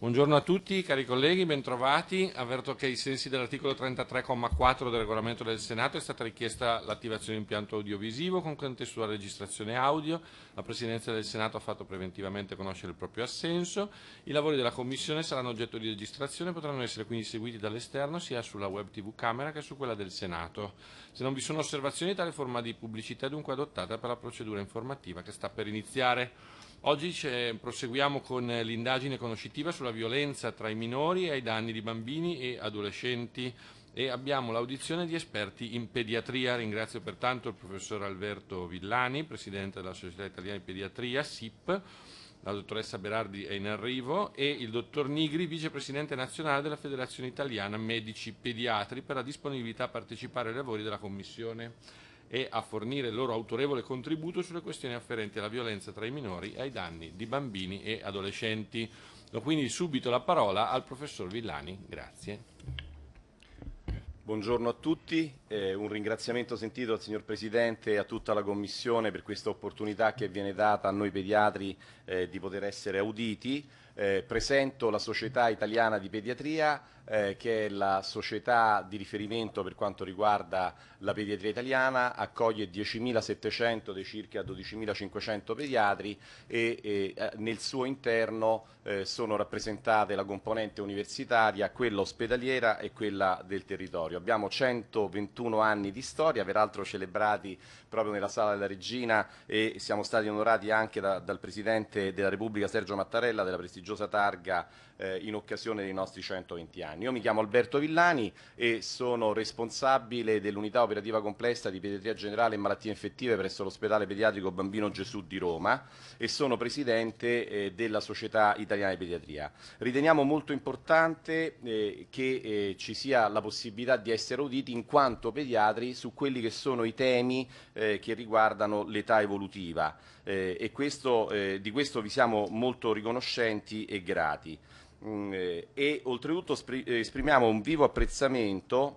Buongiorno a tutti, cari colleghi, bentrovati. Avverto che ai sensi dell'articolo 33,4 del regolamento del Senato è stata richiesta l'attivazione di impianto audiovisivo con contestuale registrazione audio. La Presidenza del Senato ha fatto preventivamente conoscere il proprio assenso. I lavori della Commissione saranno oggetto di registrazione e potranno essere quindi seguiti dall'esterno sia sulla web TV Camera che su quella del Senato. Se non vi sono osservazioni, tale forma di pubblicità è dunque adottata per la procedura informativa che sta per iniziare. Oggi proseguiamo con l'indagine conoscitiva sulla violenza tra i minori e ai danni di bambini e adolescenti e abbiamo l'audizione di esperti in pediatria. Ringrazio pertanto il professor Alberto Villani, presidente della Società Italiana di Pediatria, SIP, la dottoressa Berardi è in arrivo e il dottor Nigri, vicepresidente nazionale della Federazione Italiana Medici Pediatri, per la disponibilità a partecipare ai lavori della Commissione e a fornire il loro autorevole contributo sulle questioni afferenti alla violenza tra i minori e ai danni di bambini e adolescenti. Do quindi subito la parola al professor Villani. Grazie. Buongiorno a tutti, eh, un ringraziamento sentito al signor Presidente e a tutta la Commissione per questa opportunità che viene data a noi pediatri eh, di poter essere auditi. Eh, presento la Società Italiana di Pediatria, eh, che è la società di riferimento per quanto riguarda la pediatria italiana, accoglie 10.700 dei circa 12.500 pediatri e, e eh, nel suo interno eh, sono rappresentate la componente universitaria, quella ospedaliera e quella del territorio. Abbiamo 121 anni di storia, peraltro celebrati proprio nella Sala della Regina e siamo stati onorati anche da, dal Presidente della Repubblica Sergio Mattarella della prestigiosa targa eh, in occasione dei nostri 120 anni. Io mi chiamo Alberto Villani e sono responsabile dell'unità operativa complessa di pediatria generale e malattie infettive presso l'ospedale pediatrico Bambino Gesù di Roma e sono presidente eh, della Società Italiana di Pediatria. Riteniamo molto importante eh, che eh, ci sia la possibilità di essere uditi in quanto pediatri su quelli che sono i temi eh, che riguardano l'età evolutiva eh, e questo, di questo vi siamo molto riconoscenti e grati. Mm, eh, e oltretutto eh, esprimiamo un vivo apprezzamento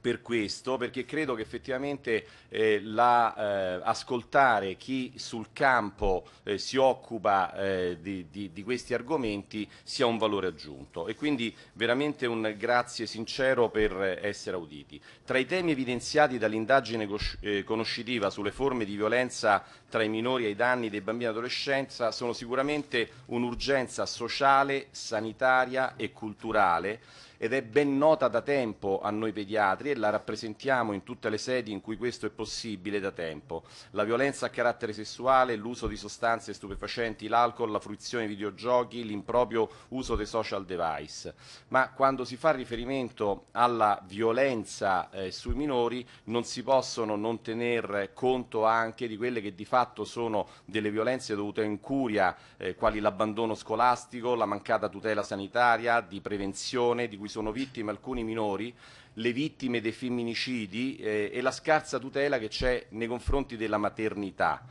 per questo, perché credo che effettivamente eh, la, eh, ascoltare chi sul campo eh, si occupa eh, di, di, di, questi argomenti sia un valore aggiunto e quindi veramente un grazie sincero per essere auditi. Tra i temi evidenziati dall'indagine eh, conoscitiva sulle forme di violenza tra i minori ai danni dei bambini e adolescenza sono sicuramente un'urgenza sociale, sanitaria e culturale ed è ben nota da tempo a noi pediatri e la rappresentiamo in tutte le sedi in cui questo è possibile da tempo. La violenza a carattere sessuale, l'uso di sostanze stupefacenti, l'alcol, la fruizione di videogiochi, l'improprio uso dei social device. Ma quando si fa riferimento alla violenza eh, sui minori non si possono non tener conto anche di quelle che di fatto sono delle violenze dovute a incuria, eh, quali l'abbandono scolastico, la mancata tutela sanitaria, di prevenzione, di cui sono vittime alcuni minori, le vittime dei femminicidi eh, e la scarsa tutela che c'è nei confronti della maternità.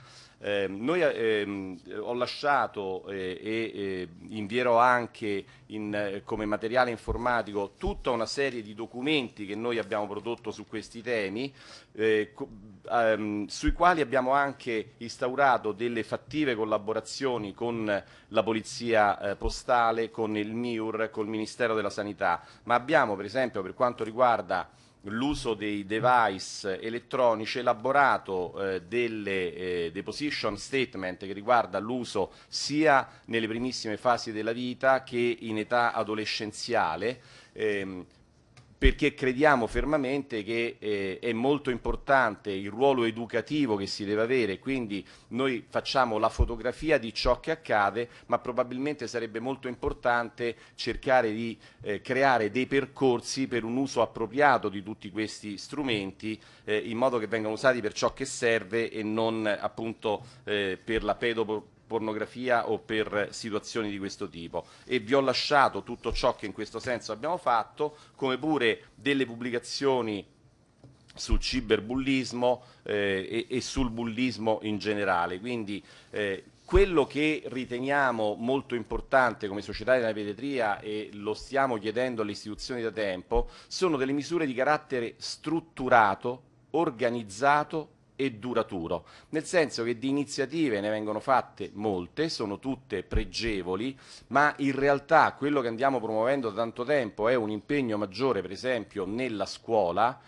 Eh, noi, ehm, ho lasciato eh, e eh, invierò anche in, eh, come materiale informatico tutta una serie di documenti che noi abbiamo prodotto su questi temi, eh, ehm, sui quali abbiamo anche instaurato delle fattive collaborazioni con la Polizia Postale, con il MIUR, col Ministero della Sanità, ma abbiamo per esempio per quanto riguarda l'uso dei device elettronici, elaborato eh, delle eh, deposition statement che riguarda l'uso sia nelle primissime fasi della vita che in età adolescenziale. Ehm, perché crediamo fermamente che eh, è molto importante il ruolo educativo che si deve avere, quindi noi facciamo la fotografia di ciò che accade, ma probabilmente sarebbe molto importante cercare di eh, creare dei percorsi per un uso appropriato di tutti questi strumenti, eh, in modo che vengano usati per ciò che serve e non appunto eh, per la pedopornografia pornografia o per situazioni di questo tipo e vi ho lasciato tutto ciò che in questo senso abbiamo fatto, come pure delle pubblicazioni sul ciberbullismo eh, e, e, sul bullismo in generale. Quindi eh, quello che riteniamo molto importante come società della pediatria e lo stiamo chiedendo alle istituzioni da tempo sono delle misure di carattere strutturato, organizzato e duraturo, nel senso che di iniziative ne vengono fatte molte, sono tutte pregevoli, ma in realtà quello che andiamo promuovendo da tanto tempo è un impegno maggiore, per esempio, nella scuola,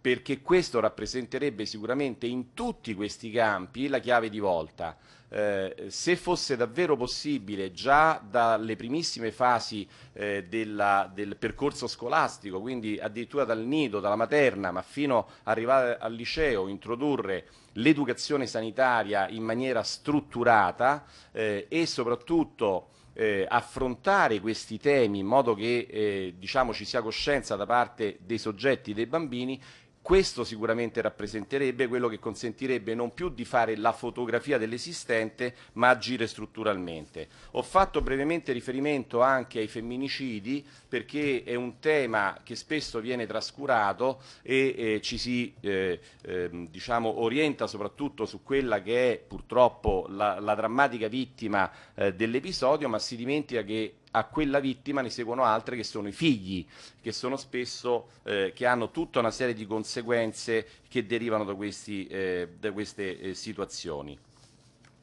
perché questo rappresenterebbe sicuramente in tutti questi campi la chiave di volta. Eh, se fosse davvero possibile già dalle primissime fasi eh, della, del percorso scolastico, quindi addirittura dal nido, dalla materna, ma fino ad arrivare al liceo, introdurre l'educazione sanitaria in maniera strutturata eh, e soprattutto eh, affrontare questi temi in modo che eh, diciamo, ci sia coscienza da parte dei soggetti, dei bambini, questo sicuramente rappresenterebbe quello che consentirebbe non più di fare la fotografia dell'esistente, ma agire strutturalmente. Ho fatto brevemente riferimento anche ai femminicidi perché è un tema che spesso viene trascurato e eh, ci si eh, eh, diciamo, orienta soprattutto su quella che è purtroppo la, la drammatica vittima eh, dell'episodio, ma si dimentica che a quella vittima ne seguono altre che sono i figli, che sono spesso, eh, che hanno tutta una serie di conseguenze che derivano da, questi, eh, da queste eh, situazioni.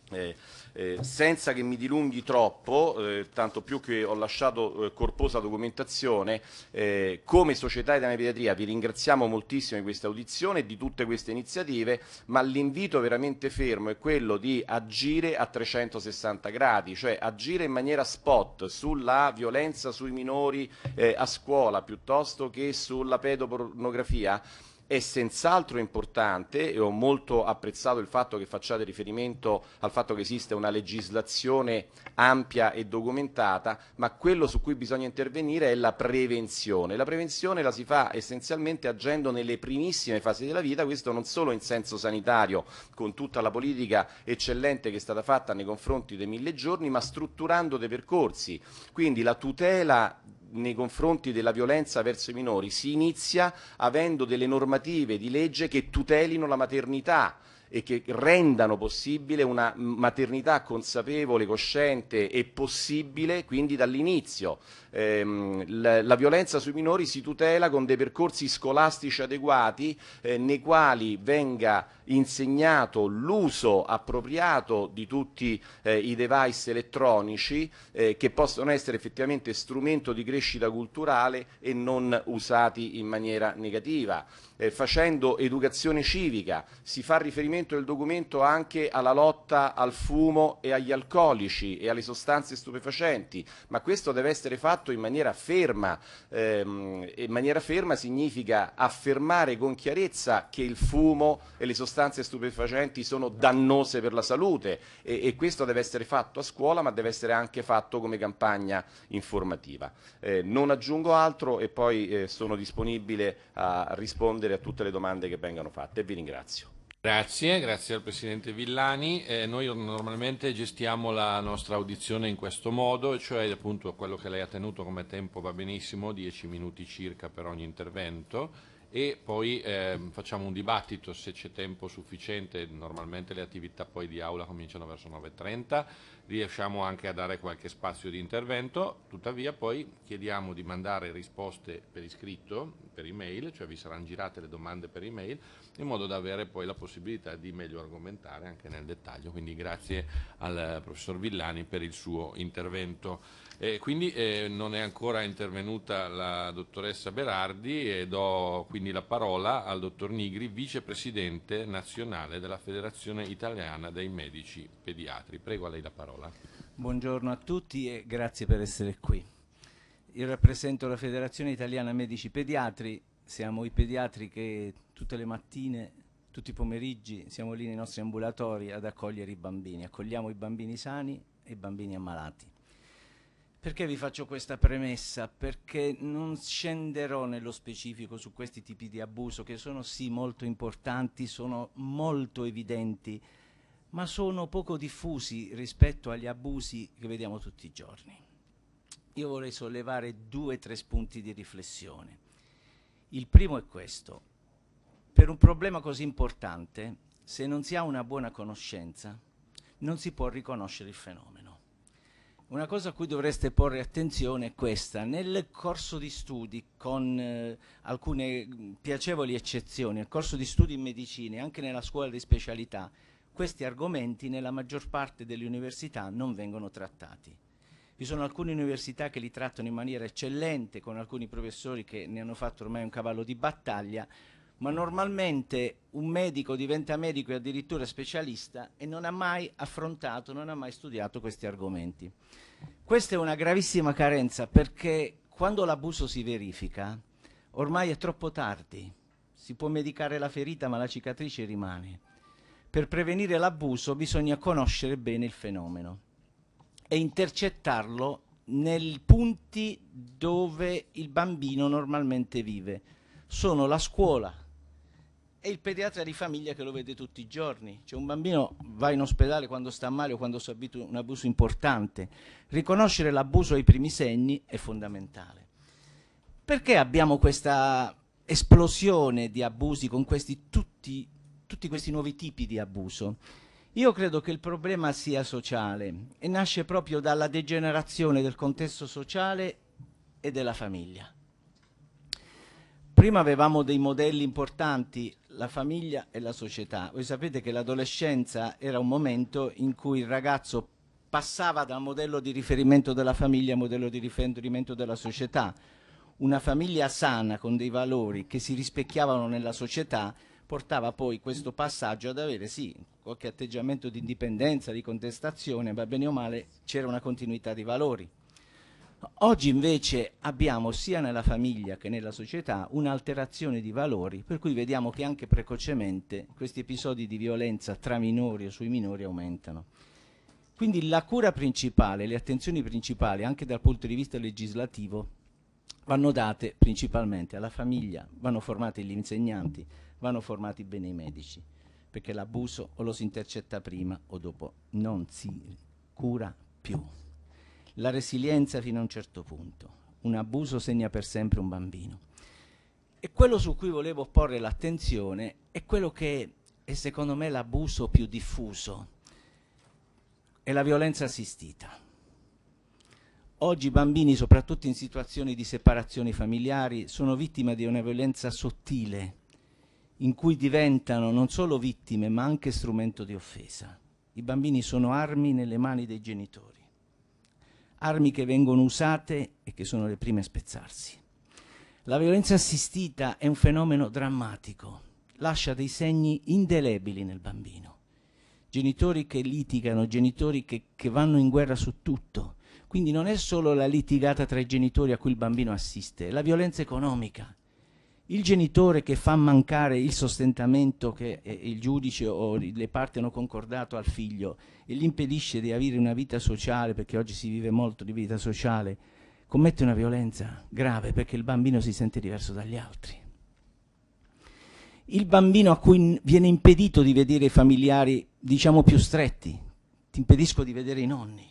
Eh, eh, senza che mi dilunghi troppo, eh, tanto più che ho lasciato eh, corposa documentazione, eh, come Società Italiana Pediatria vi ringraziamo moltissimo di questa audizione e di tutte queste iniziative, ma l'invito veramente fermo è quello di agire a 360 gradi, cioè agire in maniera spot sulla violenza sui minori eh, a scuola piuttosto che sulla pedopornografia è senz'altro importante e ho molto apprezzato il fatto che facciate riferimento al fatto che esiste una legislazione ampia e documentata, ma quello su cui bisogna intervenire è la prevenzione. La prevenzione la si fa essenzialmente agendo nelle primissime fasi della vita, questo non solo in senso sanitario, con tutta la politica eccellente che è stata fatta nei confronti dei mille giorni, ma strutturando dei percorsi. Quindi la tutela nei confronti della violenza verso i minori si inizia avendo delle normative di legge che tutelino la maternità e che rendano possibile una maternità consapevole, cosciente e possibile quindi dall'inizio ehm, la, la, violenza sui minori si tutela con dei percorsi scolastici adeguati eh, nei quali venga insegnato l'uso appropriato di tutti eh, i device elettronici eh, che possono essere effettivamente strumento di crescita culturale e non usati in maniera negativa. Eh, facendo educazione civica si fa riferimento nel documento anche alla lotta al fumo e agli alcolici e alle sostanze stupefacenti, ma questo deve essere fatto fatto in maniera ferma, ehm, in maniera ferma significa affermare con chiarezza che il fumo e le sostanze stupefacenti sono dannose per la salute e, e questo deve essere fatto a scuola ma deve essere anche fatto come campagna informativa. Eh, non aggiungo altro e poi eh, sono disponibile a rispondere a tutte le domande che vengano fatte e vi ringrazio. Grazie, grazie al Presidente Villani. Eh, noi normalmente gestiamo la nostra audizione in questo modo, cioè appunto quello che lei ha tenuto come tempo va benissimo, 10 minuti circa per ogni intervento e poi eh, facciamo un dibattito se c'è tempo sufficiente, normalmente le attività poi di aula cominciano verso 9.30, riusciamo anche a dare qualche spazio di intervento, tuttavia poi chiediamo di mandare risposte per iscritto, per email, cioè vi saranno girate le domande per email, in modo da avere poi la possibilità di meglio argomentare anche nel dettaglio, quindi grazie al eh, professor Villani per il suo intervento. E quindi eh, non è ancora intervenuta la dottoressa Berardi e do quindi la parola al dottor Nigri, vicepresidente nazionale della Federazione Italiana dei Medici Pediatri. Prego a lei la parola. Buongiorno a tutti e grazie per essere qui. Io rappresento la Federazione Italiana Medici Pediatri, siamo i pediatri che tutte le mattine tutti i pomeriggi siamo lì nei nostri ambulatori ad accogliere i bambini, accogliamo i bambini sani e i bambini ammalati. Perché vi faccio questa premessa? Perché non scenderò nello specifico su questi tipi di abuso che sono sì molto importanti, sono molto evidenti, ma sono poco diffusi rispetto agli abusi che vediamo tutti i giorni. Io vorrei sollevare due o tre spunti di riflessione. Il primo è questo. Per un problema così importante, se non si ha una buona conoscenza, non si può riconoscere il fenomeno. Una cosa a cui dovreste porre attenzione è questa. Nel corso di studi, con eh, alcune mm, piacevoli eccezioni, nel corso di studi in medicina e anche nella scuola di specialità, questi argomenti nella maggior parte delle università non vengono trattati. Vi sono alcune università che li trattano in maniera eccellente, con alcuni professori che ne hanno fatto ormai un cavallo di battaglia, ma normalmente un medico diventa medico e addirittura specialista e non ha mai affrontato, non ha mai studiato questi argomenti. Questa è una gravissima carenza perché quando l'abuso si verifica, ormai è troppo tardi, si può medicare la ferita ma la cicatrice rimane. Per prevenire l'abuso bisogna conoscere bene il fenomeno e intercettarlo nei punti dove il bambino normalmente vive. Sono la scuola, è il pediatra di famiglia che lo vede tutti i giorni. Cioè un bambino va in ospedale quando sta male o quando ha subito un abuso importante. Riconoscere l'abuso ai primi segni è fondamentale. Perché abbiamo questa esplosione di abusi con questi, tutti, tutti questi nuovi tipi di abuso? Io credo che il problema sia sociale e nasce proprio dalla degenerazione del contesto sociale e della famiglia prima avevamo dei modelli importanti la famiglia e la società. Voi sapete che l'adolescenza era un momento in cui il ragazzo passava dal modello di riferimento della famiglia al modello di riferimento della società. Una famiglia sana con dei valori che si rispecchiavano nella società portava poi questo passaggio ad avere sì qualche atteggiamento di indipendenza, di contestazione, ma bene o male c'era una continuità di valori. Oggi invece abbiamo sia nella famiglia che nella società un'alterazione di valori, per cui vediamo che anche precocemente questi episodi di violenza tra minori o sui minori aumentano. Quindi la cura principale, le attenzioni principali, anche dal punto di vista legislativo, vanno date principalmente alla famiglia, vanno formati gli insegnanti, vanno formati bene i medici, perché l'abuso o lo si intercetta prima o dopo non si cura più la resilienza fino a un certo punto. Un abuso segna per sempre un bambino. E quello su cui volevo porre l'attenzione è quello che è secondo me l'abuso più diffuso, è la violenza assistita. Oggi i bambini, soprattutto in situazioni di separazioni familiari, sono vittime di una violenza sottile, in cui diventano non solo vittime ma anche strumento di offesa. I bambini sono armi nelle mani dei genitori armi che vengono usate e che sono le prime a spezzarsi. La violenza assistita è un fenomeno drammatico, lascia dei segni indelebili nel bambino. Genitori che litigano, genitori che, che vanno in guerra su tutto. Quindi non è solo la litigata tra i genitori a cui il bambino assiste, è la violenza economica, il genitore che fa mancare il sostentamento che eh, il giudice o le parti hanno concordato al figlio e gli impedisce di avere una vita sociale, perché oggi si vive molto di vita sociale, commette una violenza grave perché il bambino si sente diverso dagli altri. Il bambino a cui viene impedito di vedere i familiari, diciamo, più stretti, ti impedisco di vedere i nonni,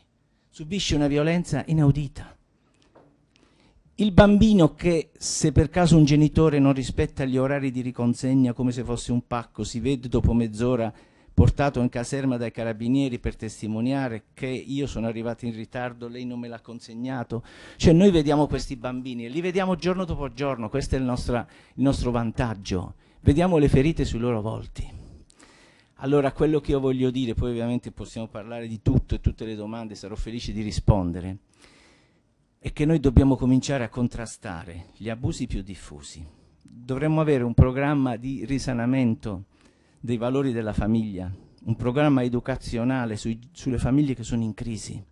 subisce una violenza inaudita il bambino che se per caso un genitore non rispetta gli orari di riconsegna come se fosse un pacco, si vede dopo mezz'ora portato in caserma dai carabinieri per testimoniare che io sono arrivato in ritardo, lei non me l'ha consegnato. Cioè noi vediamo questi bambini e li vediamo giorno dopo giorno, questo è il, nostra, il nostro vantaggio. Vediamo le ferite sui loro volti. Allora quello che io voglio dire, poi ovviamente possiamo parlare di tutto e tutte le domande, sarò felice di rispondere è che noi dobbiamo cominciare a contrastare gli abusi più diffusi. Dovremmo avere un programma di risanamento dei valori della famiglia, un programma educazionale sui, sulle famiglie che sono in crisi,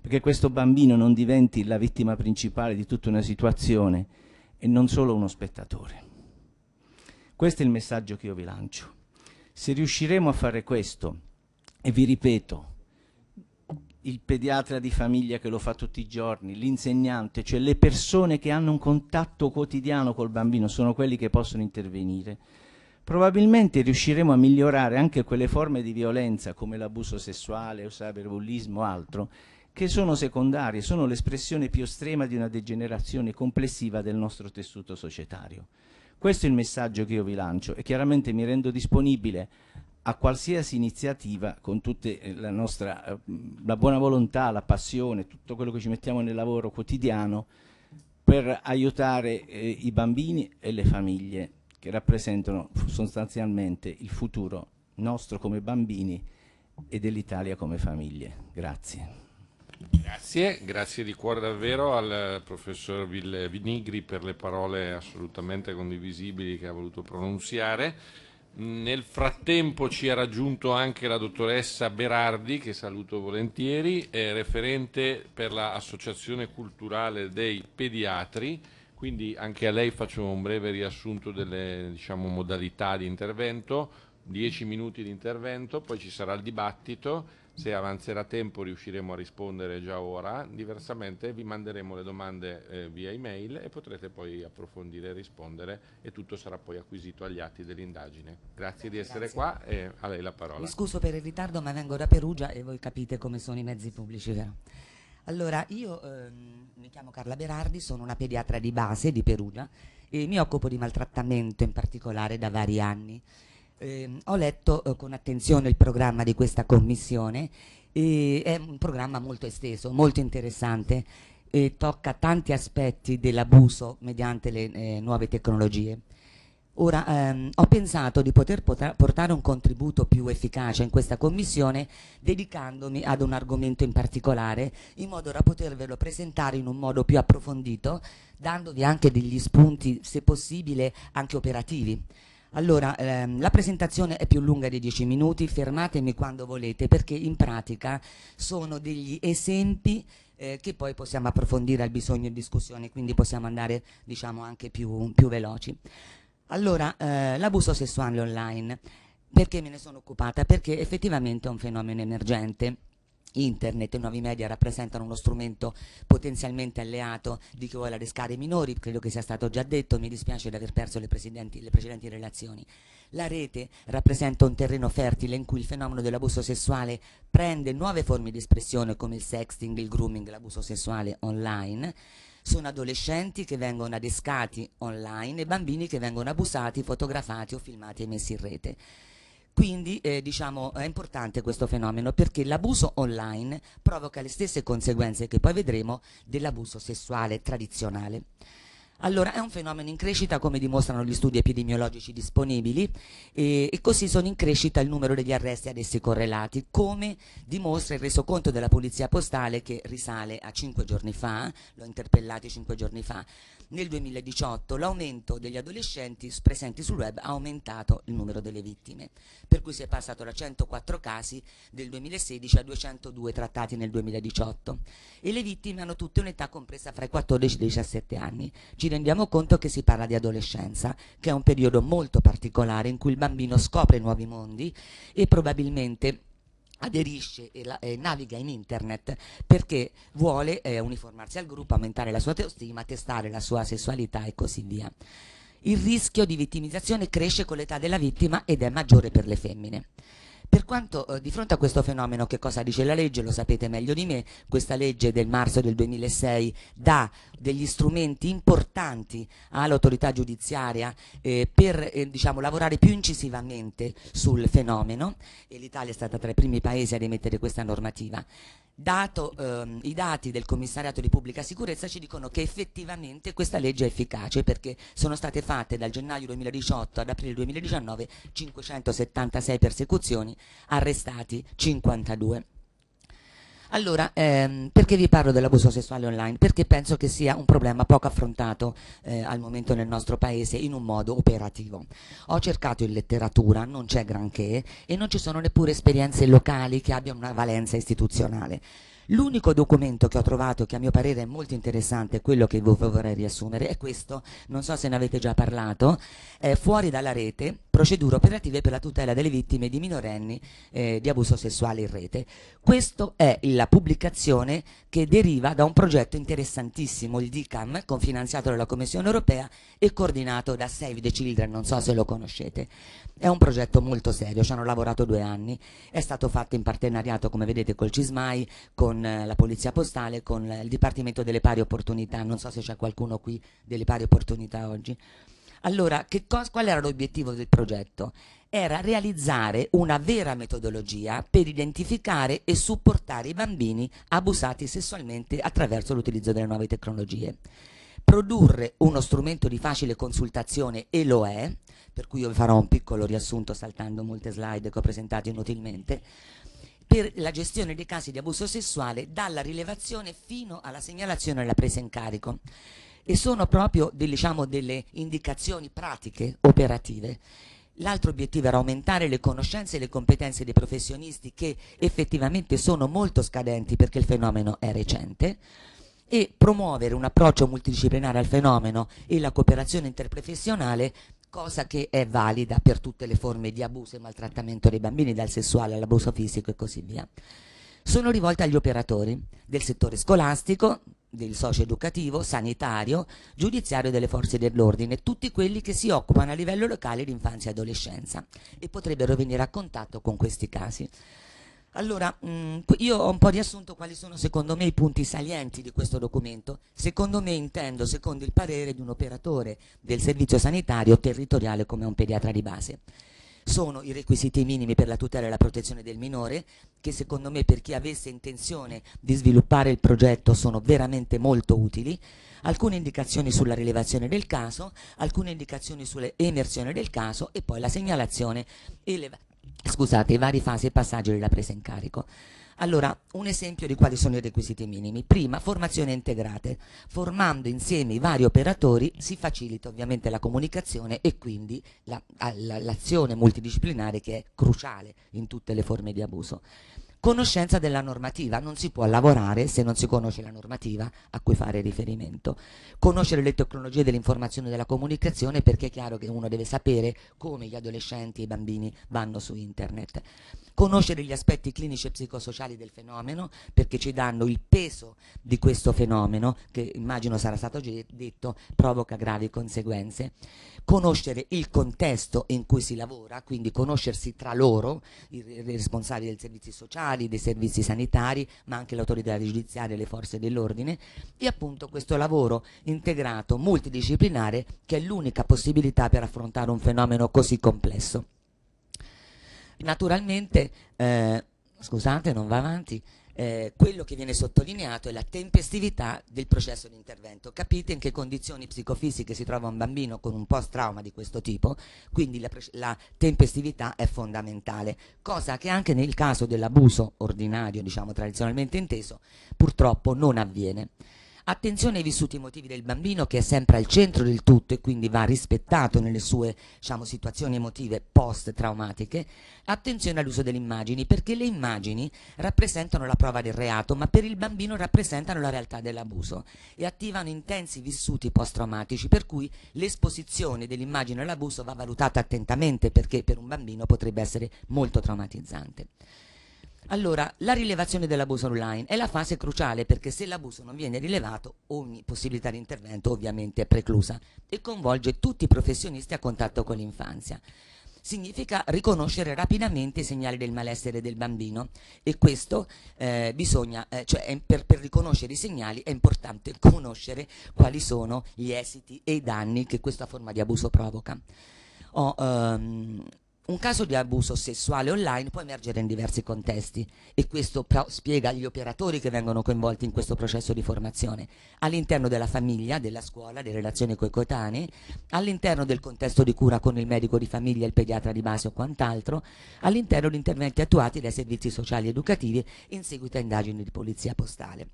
perché questo bambino non diventi la vittima principale di tutta una situazione e non solo uno spettatore. Questo è il messaggio che io vi lancio. Se riusciremo a fare questo, e vi ripeto, il pediatra di famiglia che lo fa tutti i giorni, l'insegnante, cioè le persone che hanno un contatto quotidiano col bambino sono quelli che possono intervenire, probabilmente riusciremo a migliorare anche quelle forme di violenza come l'abuso sessuale o cyberbullismo o altro che sono secondarie, sono l'espressione più estrema di una degenerazione complessiva del nostro tessuto societario. Questo è il messaggio che io vi lancio e chiaramente mi rendo disponibile a qualsiasi iniziativa con tutta eh, la nostra eh, la buona volontà, la passione, tutto quello che ci mettiamo nel lavoro quotidiano per aiutare eh, i bambini e le famiglie che rappresentano sostanzialmente il futuro nostro come bambini e dell'Italia come famiglie. Grazie. Grazie, grazie di cuore davvero al professor Vinigri per le parole assolutamente condivisibili che ha voluto pronunziare. Nel frattempo ci ha raggiunto anche la dottoressa Berardi, che saluto volentieri, è referente per l'Associazione Culturale dei Pediatri, quindi anche a lei faccio un breve riassunto delle diciamo, modalità di intervento, 10 minuti di intervento, poi ci sarà il dibattito se avanzerà tempo riusciremo a rispondere già ora, diversamente vi manderemo le domande eh, via email e potrete poi approfondire e rispondere e tutto sarà poi acquisito agli atti dell'indagine. Grazie di essere Grazie. qua e a lei la parola. Mi scuso per il ritardo ma vengo da Perugia e voi capite come sono i mezzi pubblici, vero? Allora, io ehm, mi chiamo Carla Berardi, sono una pediatra di base di Perugia e mi occupo di maltrattamento in particolare da vari anni. Eh, ho letto eh, con attenzione il programma di questa commissione, eh, è un programma molto esteso, molto interessante e tocca tanti aspetti dell'abuso mediante le eh, nuove tecnologie. Ora ehm, ho pensato di poter portare un contributo più efficace in questa commissione dedicandomi ad un argomento in particolare in modo da potervelo presentare in un modo più approfondito dandovi anche degli spunti se possibile anche operativi allora, ehm, la presentazione è più lunga di 10 minuti, fermatemi quando volete, perché in pratica sono degli esempi eh, che poi possiamo approfondire al bisogno di discussione, quindi possiamo andare diciamo, anche più, più veloci. Allora, eh, l'abuso sessuale online, perché me ne sono occupata? Perché effettivamente è un fenomeno emergente Internet e nuovi media rappresentano uno strumento potenzialmente alleato di chi vuole adescare i minori, credo che sia stato già detto, mi dispiace di aver perso le, le precedenti relazioni. La rete rappresenta un terreno fertile in cui il fenomeno dell'abuso sessuale prende nuove forme di espressione come il sexting, il grooming, l'abuso sessuale online sono adolescenti che vengono adescati online e bambini che vengono abusati, fotografati o filmati e messi in rete. Quindi eh, diciamo, è importante questo fenomeno perché l'abuso online provoca le stesse conseguenze che poi vedremo dell'abuso sessuale tradizionale. Allora, è un fenomeno in crescita come dimostrano gli studi epidemiologici disponibili e, e, così sono in crescita il numero degli arresti ad essi correlati, come dimostra il resoconto della Polizia Postale che risale a cinque giorni fa, l'ho interpellato cinque giorni fa. Nel 2018 l'aumento degli adolescenti presenti sul web ha aumentato il numero delle vittime, per cui si è passato da 104 casi del 2016 a 202 trattati nel 2018 e le vittime hanno tutte un'età compresa fra i 14 e i 17 anni ci rendiamo conto che si parla di adolescenza, che è un periodo molto particolare in cui il bambino scopre nuovi mondi e probabilmente aderisce e, la, e, naviga in internet perché vuole eh, uniformarsi al gruppo, aumentare la sua autostima, testare la sua sessualità e così via. Il rischio di vittimizzazione cresce con l'età della vittima ed è maggiore per le femmine. Per quanto eh, di fronte a questo fenomeno che cosa dice la legge, lo sapete meglio di me, questa legge del marzo del 2006 dà degli strumenti importanti all'autorità giudiziaria eh, per eh, diciamo, lavorare più incisivamente sul fenomeno e l'Italia è stata tra i primi paesi a emettere questa normativa. Dato, ehm, I dati del commissariato di pubblica sicurezza ci dicono che effettivamente questa legge è efficace perché sono state fatte dal gennaio 2018 ad aprile 2019 576 persecuzioni, arrestati 52. Allora, ehm, perché vi parlo dell'abuso sessuale online? Perché penso che sia un problema poco affrontato eh, al momento nel nostro paese in un modo operativo. Ho cercato in letteratura, non c'è granché e non ci sono neppure esperienze locali che abbiano una valenza istituzionale. L'unico documento che ho trovato che a mio parere è molto interessante, quello che vorrei riassumere, è questo, non so se ne avete già parlato, è fuori dalla rete procedure operative per la tutela delle vittime di minorenni eh, di abuso sessuale in rete. Questa è la pubblicazione che deriva da un progetto interessantissimo, il DICAM, cofinanziato dalla Commissione europea e coordinato da Save the Children, non so se lo conoscete. È un progetto molto serio, ci hanno lavorato due anni, è stato fatto in partenariato, come vedete, col CISMAI, con eh, la Polizia Postale, con eh, il Dipartimento delle Pari Opportunità, non so se c'è qualcuno qui delle Pari Opportunità oggi. Allora, cosa, qual era l'obiettivo del progetto? Era realizzare una vera metodologia per identificare e supportare i bambini abusati sessualmente attraverso l'utilizzo delle nuove tecnologie produrre uno strumento di facile consultazione e lo è, per cui io farò un piccolo riassunto saltando molte slide che ho presentato inutilmente, per la gestione dei casi di abuso sessuale dalla rilevazione fino alla segnalazione e alla presa in carico e sono proprio diciamo, delle indicazioni pratiche, operative. L'altro obiettivo era aumentare le conoscenze e le competenze dei professionisti che effettivamente sono molto scadenti perché il fenomeno è recente e promuovere un approccio multidisciplinare al fenomeno e la cooperazione interprofessionale cosa che è valida per tutte le forme di abuso e maltrattamento dei bambini, dal sessuale all'abuso fisico e così via. Sono rivolte agli operatori del settore scolastico, del socio educativo, sanitario, giudiziario delle forze dell'ordine, tutti quelli che si occupano a livello locale di infanzia e adolescenza e potrebbero venire a contatto con questi casi. Allora, mm, io ho un po' riassunto quali sono secondo me i punti salienti di questo documento. Secondo me intendo, secondo il parere di un operatore del servizio sanitario territoriale come un pediatra di base sono i requisiti minimi per la tutela e la protezione del minore che secondo me per chi avesse intenzione di sviluppare il progetto sono veramente molto utili, alcune indicazioni sulla rilevazione del caso, alcune indicazioni sull'emersione del caso e poi la segnalazione e le, scusate, le fasi e passaggi della presa in carico. Allora, un esempio di quali sono i requisiti minimi. Prima, formazione integrate. Formando insieme i vari operatori si facilita ovviamente la comunicazione e quindi l'azione la, la, multidisciplinare che è cruciale in tutte le forme di abuso conoscenza della normativa, non si può lavorare se non si conosce la normativa a cui fare riferimento. Conoscere le tecnologie dell'informazione e della comunicazione perché è chiaro che uno deve sapere come gli adolescenti e i bambini vanno su internet. Conoscere gli aspetti clinici e psicosociali del fenomeno perché ci danno il peso di questo fenomeno che immagino sarà stato detto provoca gravi conseguenze. Conoscere il contesto in cui si lavora, quindi conoscersi tra loro, i responsabili dei servizi sociali, sociali, dei servizi sanitari, ma anche l'autorità giudiziaria e le forze dell'ordine, e appunto questo lavoro integrato, multidisciplinare, che è l'unica possibilità per affrontare un fenomeno così complesso. Naturalmente, eh, scusate, non va avanti, eh, quello che viene sottolineato è la tempestività del processo di intervento. Capite in che condizioni psicofisiche si trova un bambino con un post-trauma di questo tipo, quindi la, la, tempestività è fondamentale, cosa che anche nel caso dell'abuso ordinario, diciamo tradizionalmente inteso, purtroppo non avviene. Attenzione ai vissuti emotivi del bambino che è sempre al centro del tutto e quindi va rispettato nelle sue diciamo, situazioni emotive post-traumatiche. Attenzione all'uso delle immagini perché le immagini rappresentano la prova del reato ma per il bambino rappresentano la realtà dell'abuso e attivano intensi vissuti post-traumatici per cui l'esposizione dell'immagine all'abuso va valutata attentamente perché per un bambino potrebbe essere molto traumatizzante. Allora, la rilevazione dell'abuso online è la fase cruciale perché se l'abuso non viene rilevato, ogni possibilità di intervento ovviamente è preclusa e coinvolge tutti i professionisti a contatto con l'infanzia. Significa riconoscere rapidamente i segnali del malessere del bambino e questo eh, bisogna, eh, cioè per, per riconoscere i segnali è importante conoscere quali sono gli esiti e i danni che questa forma di abuso provoca. Oh, um, un caso di abuso sessuale online può emergere in diversi contesti e questo spiega gli operatori che vengono coinvolti in questo processo di formazione, all'interno della famiglia, della scuola, delle relazioni coetanee, all'interno del contesto di cura con il medico di famiglia, il pediatra di base o quant'altro, all'interno di interventi attuati dai servizi sociali ed educativi in seguito a indagini di polizia postale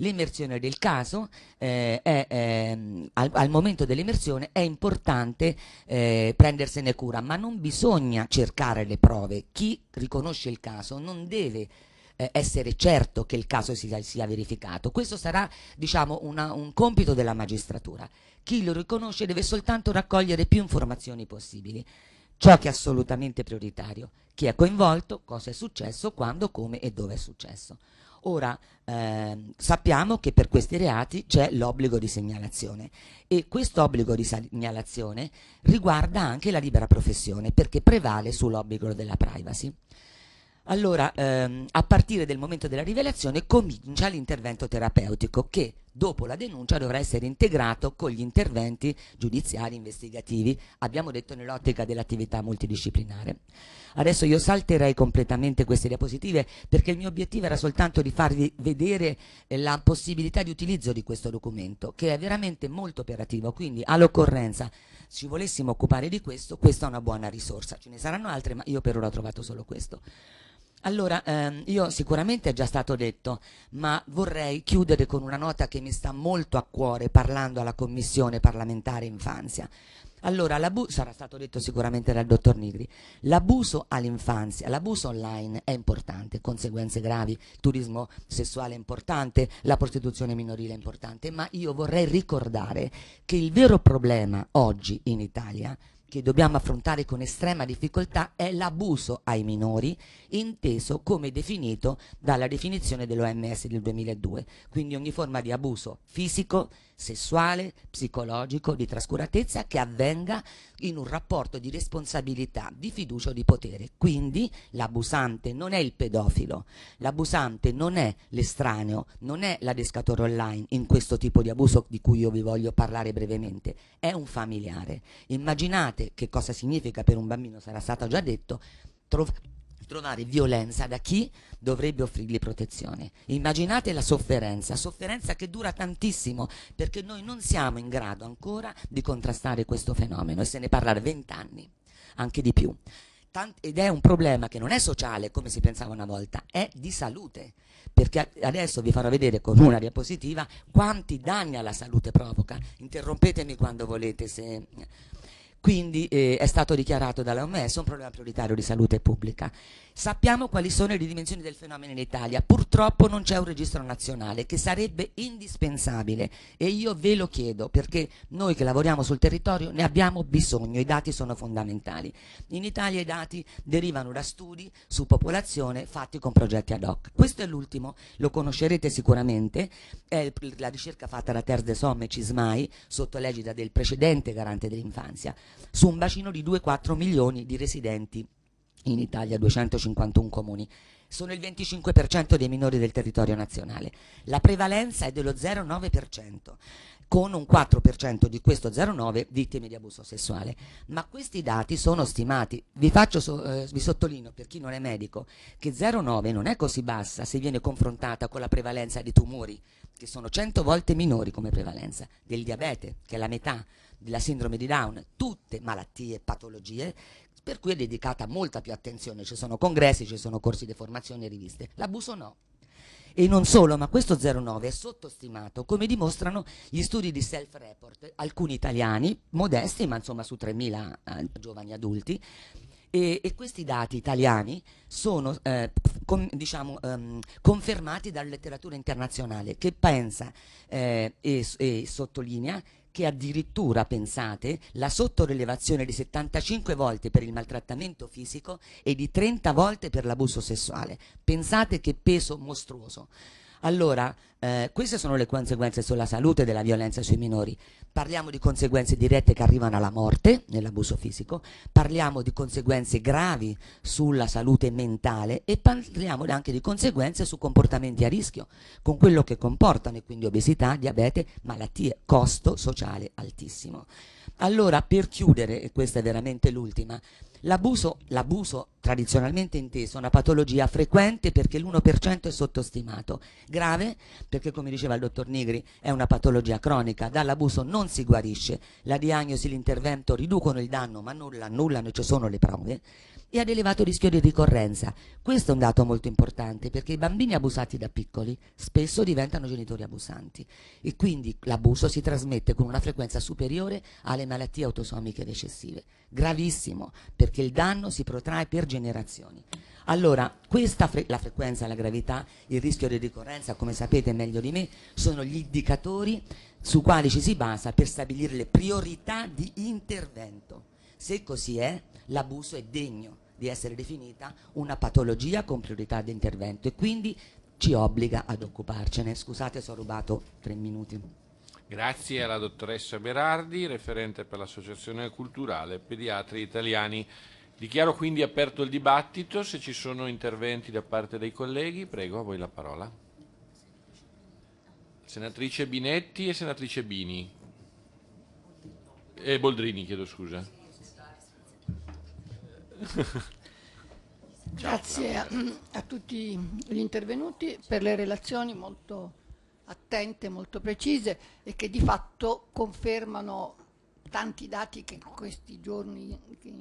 l'immersione del caso eh, è, è, ehm, al, al, momento dell'immersione è importante eh, prendersene cura, ma non bisogna cercare le prove. Chi riconosce il caso non deve eh, essere certo che il caso sia, sia verificato. Questo sarà diciamo, una, un compito della magistratura. Chi lo riconosce deve soltanto raccogliere più informazioni possibili. Ciò che è assolutamente prioritario. Chi è coinvolto, cosa è successo, quando, come e dove è successo. Ora, eh, sappiamo che per questi reati c'è l'obbligo di segnalazione e questo obbligo di segnalazione riguarda anche la libera professione perché prevale sull'obbligo della privacy. Allora, ehm, a partire dal momento della rivelazione comincia l'intervento terapeutico che dopo la denuncia dovrà essere integrato con gli interventi giudiziari investigativi, abbiamo detto nell'ottica dell'attività multidisciplinare. Adesso io salterei completamente queste diapositive perché il mio obiettivo era soltanto di farvi vedere eh, la possibilità di utilizzo di questo documento che è veramente molto operativo, quindi all'occorrenza ci volessimo occupare di questo, questa è una buona risorsa, ce ne saranno altre ma io per ora ho trovato solo questo. Allora, ehm, io sicuramente è già stato detto, ma vorrei chiudere con una nota che mi sta molto a cuore parlando alla Commissione parlamentare infanzia. Allora, sarà stato detto sicuramente dal dottor Nigri, l'abuso all'infanzia, l'abuso online è importante, conseguenze gravi, turismo sessuale è importante, la prostituzione minorile è importante, ma io vorrei ricordare che il vero problema oggi in Italia è che dobbiamo affrontare con estrema difficoltà è l'abuso ai minori, inteso come definito dalla definizione dell'OMS del 2002, quindi ogni forma di abuso fisico, sessuale, psicologico, di trascuratezza che avvenga in un rapporto di responsabilità, di fiducia o di potere. Quindi l'abusante non è il pedofilo, l'abusante non è l'estraneo, non è l'adescatore online in questo tipo di abuso di cui io vi voglio parlare brevemente, è un familiare. Immaginate che cosa significa per un bambino, sarà stato già detto, trovare trovare violenza da chi dovrebbe offrirgli protezione. Immaginate la sofferenza, sofferenza che dura tantissimo perché noi non siamo in grado ancora di contrastare questo fenomeno e se ne parla da vent'anni, anche di più. Tant ed è un problema che non è sociale come si pensava una volta, è di salute, perché adesso vi farò vedere con una diapositiva quanti danni alla salute provoca. Interrompetemi quando volete se quindi eh, è stato dichiarato dall'OMS un problema prioritario di salute pubblica. Sappiamo quali sono le dimensioni del fenomeno in Italia, purtroppo non c'è un registro nazionale che sarebbe indispensabile e io ve lo chiedo perché noi che lavoriamo sul territorio ne abbiamo bisogno, i dati sono fondamentali. In Italia i dati derivano da studi su popolazione fatti con progetti ad hoc. Questo è l'ultimo, lo conoscerete sicuramente, è la ricerca fatta da Terz de Somme e Cismai sotto l'egida del precedente garante dell'infanzia su un bacino di 2-4 milioni di residenti in Italia, 251 comuni. Sono il 25% dei minori del territorio nazionale. La prevalenza è dello 0,9%, con un 4% di questo 0,9% vittime di abuso sessuale. Ma questi dati sono stimati. Vi, so, eh, vi sottolineo, per chi non è medico, che 0,9% non è così bassa se viene confrontata con la prevalenza di tumori, che sono 100 volte minori come prevalenza, del diabete, che è la metà la sindrome di Down, tutte malattie e patologie per cui è dedicata molta più attenzione, ci sono congressi, ci sono corsi di formazione e riviste. L'abuso no. E non solo, ma questo 09 è sottostimato, come dimostrano gli studi di self-report, alcuni italiani, modesti, ma insomma su 3.000 eh, giovani adulti, e, e, questi dati italiani sono eh, com, diciamo, um, confermati dalla letteratura internazionale che pensa eh, e, e, sottolinea che addirittura, pensate, la sottorelevazione di 75 volte per il maltrattamento fisico e di 30 volte per l'abuso sessuale. Pensate che peso mostruoso. Allora, eh, queste sono le conseguenze sulla salute della violenza sui minori. Parliamo di conseguenze dirette che arrivano alla morte nell'abuso fisico, parliamo di conseguenze gravi sulla salute mentale e parliamo anche di conseguenze su comportamenti a rischio, con quello che comportano e quindi obesità, diabete, malattie, costo sociale altissimo. Allora, per chiudere, e questa è veramente l'ultima, L'abuso, l'abuso tradizionalmente inteso è una patologia frequente perché l'1% è sottostimato, grave perché come diceva il dottor Nigri è una patologia cronica, dall'abuso non si guarisce, la diagnosi l'intervento riducono il danno ma nulla, nulla, non ci sono le prove e ad elevato rischio di ricorrenza. Questo è un dato molto importante perché i bambini abusati da piccoli spesso diventano genitori abusanti e quindi l'abuso si trasmette con una frequenza superiore alle malattie autosomiche recessive gravissimo, perché il danno si protrae per generazioni. Allora, questa fre la frequenza, la gravità, il rischio di ricorrenza, come sapete meglio di me, sono gli indicatori su quali ci si basa per stabilire le priorità di intervento. Se così è, l'abuso è degno di essere definita una patologia con priorità di intervento e quindi ci obbliga ad occuparcene. Scusate, se ho rubato tre minuti. Grazie alla dottoressa Berardi, referente per l'Associazione Culturale Pediatri Italiani. Dichiaro quindi aperto il dibattito, se ci sono interventi da parte dei colleghi, prego a voi la parola. Senatrice Binetti e senatrice Bini. E Boldrini, chiedo scusa. Grazie a, a tutti gli intervenuti per le relazioni molto attente, molto precise e che di fatto confermano tanti dati che in questi giorni che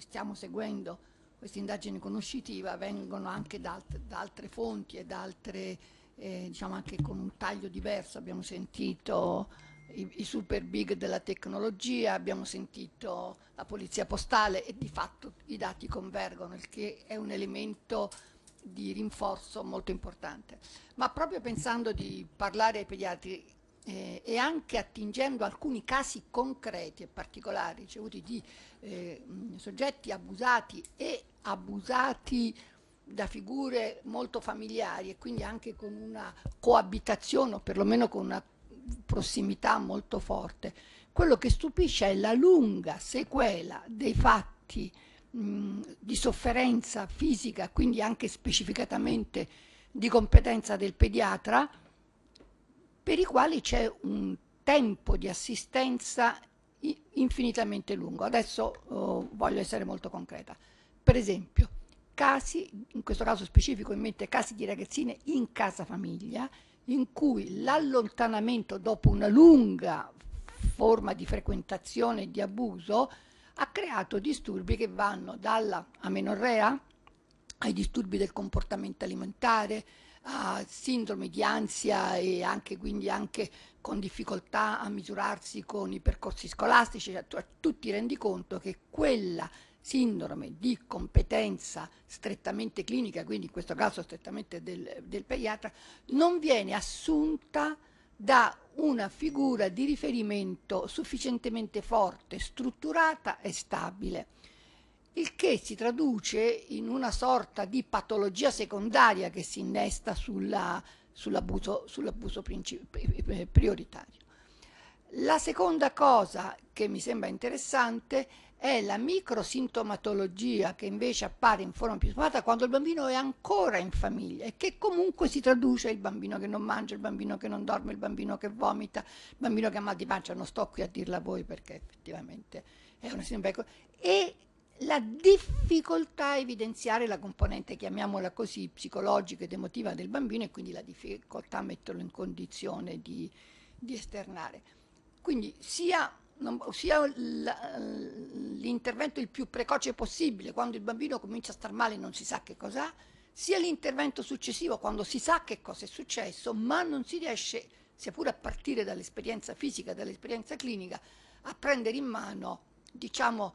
stiamo seguendo, queste indagini conoscitiva, vengono anche da, alt da altre fonti e da altre, eh, diciamo anche con un taglio diverso. Abbiamo sentito i, i super big della tecnologia, abbiamo sentito la polizia postale e di fatto i dati convergono, il che è un elemento di rinforzo molto importante. Ma proprio pensando di parlare ai pediatri eh, e anche attingendo alcuni casi concreti e particolari ricevuti di eh, soggetti abusati e abusati da figure molto familiari e quindi anche con una coabitazione o perlomeno con una prossimità molto forte, quello che stupisce è la lunga sequela dei fatti di sofferenza fisica, quindi anche specificatamente di competenza del pediatra, per i quali c'è un tempo di assistenza infinitamente lungo. Adesso oh, voglio essere molto concreta. Per esempio, casi, in questo caso specifico in mente casi di ragazzine in casa famiglia, in cui l'allontanamento dopo una lunga forma di frequentazione e di abuso ha creato disturbi che vanno dalla amenorrea ai disturbi del comportamento alimentare, a sindrome di ansia e anche, quindi anche con difficoltà a misurarsi con i percorsi scolastici, cioè, tu, tu ti rendi conto che quella sindrome di competenza strettamente clinica, quindi in questo caso strettamente del, del pediatra, non viene assunta da una figura di riferimento sufficientemente forte, strutturata e stabile, il che si traduce in una sorta di patologia secondaria che si innesta sulla, sull'abuso, sull'abuso prioritario. La seconda cosa che mi sembra interessante è è la microsintomatologia che invece appare in forma più sfumata quando il bambino è ancora in famiglia e che comunque si traduce il bambino che non mangia, il bambino che non dorme, il bambino che vomita, il bambino che ha mal di pancia, non sto qui a dirla a voi perché effettivamente è una sindrome ecco, e la difficoltà a evidenziare la componente, chiamiamola così, psicologica ed emotiva del bambino e quindi la difficoltà a metterlo in condizione di, di esternare. Quindi sia non, sia l'intervento il più precoce possibile, quando il bambino comincia a star male e non si sa che cos'ha, sia l'intervento successivo, quando si sa che cosa è successo, ma non si riesce, sia pure a partire dall'esperienza fisica, dall'esperienza clinica, a prendere in mano, diciamo,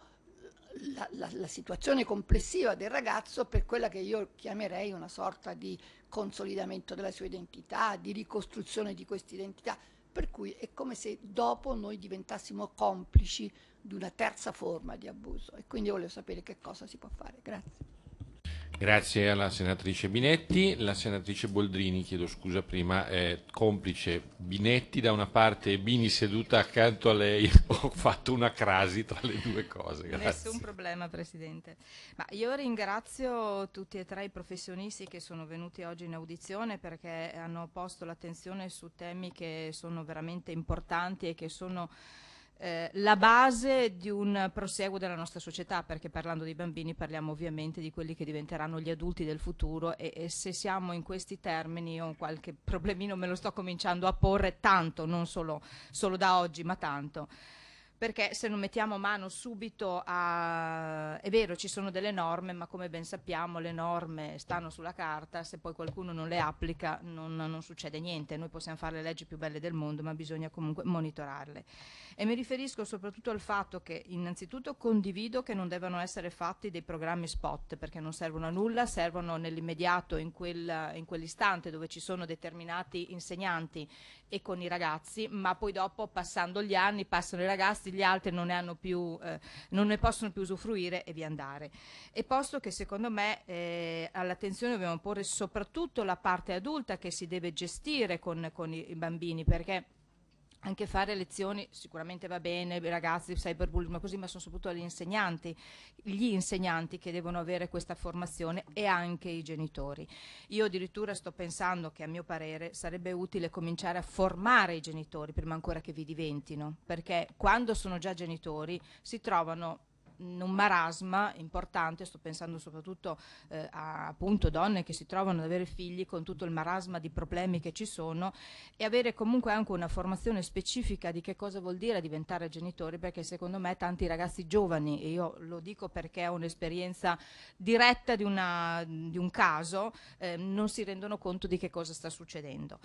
la, la, la, situazione complessiva del ragazzo per quella che io chiamerei una sorta di consolidamento della sua identità, di ricostruzione di questa identità per cui è come se dopo noi diventassimo complici di una terza forma di abuso e quindi volevo sapere che cosa si può fare. Grazie. Grazie alla senatrice Binetti. La senatrice Boldrini, chiedo scusa prima, è complice Binetti da una parte e Bini seduta accanto a lei. Ho fatto una crasi tra le due cose. Grazie. Nessun problema, Presidente. Ma io ringrazio tutti e tre i professionisti che sono venuti oggi in audizione perché hanno posto l'attenzione su temi che sono veramente importanti e che sono eh, la base di un proseguo della nostra società, perché parlando di bambini parliamo ovviamente di quelli che diventeranno gli adulti del futuro e, e se siamo in questi termini io qualche problemino me lo sto cominciando a porre tanto, non solo, solo da oggi, ma tanto perché se non mettiamo mano subito a... è vero, ci sono delle norme, ma come ben sappiamo le norme stanno sulla carta, se poi qualcuno non le applica non, non succede niente, noi possiamo fare le leggi più belle del mondo, ma bisogna comunque monitorarle. E mi riferisco soprattutto al fatto che innanzitutto condivido che non devono essere fatti dei programmi spot, perché non servono a nulla, servono nell'immediato, in, quel, in quell'istante dove ci sono determinati insegnanti e con i ragazzi, ma poi dopo, passando gli anni, passano i ragazzi, gli altri non ne, più, eh, non ne possono più usufruire e vi andare. E posto che secondo me eh, all'attenzione dobbiamo porre soprattutto la parte adulta che si deve gestire con, con i, i bambini, perché anche fare lezioni sicuramente va bene, i ragazzi, cyberbullismo così, ma sono soprattutto gli insegnanti, gli insegnanti che devono avere questa formazione e anche i genitori. Io addirittura sto pensando che a mio parere sarebbe utile cominciare a formare i genitori prima ancora che vi diventino, perché quando sono già genitori si trovano in un marasma importante, sto pensando soprattutto eh, a appunto, donne che si trovano ad avere figli con tutto il marasma di problemi che ci sono e avere comunque anche una formazione specifica di che cosa vuol dire diventare genitori perché secondo me tanti ragazzi giovani, e io lo dico perché ho un'esperienza diretta di, una, di, un caso, eh, non si rendono conto di che cosa sta succedendo.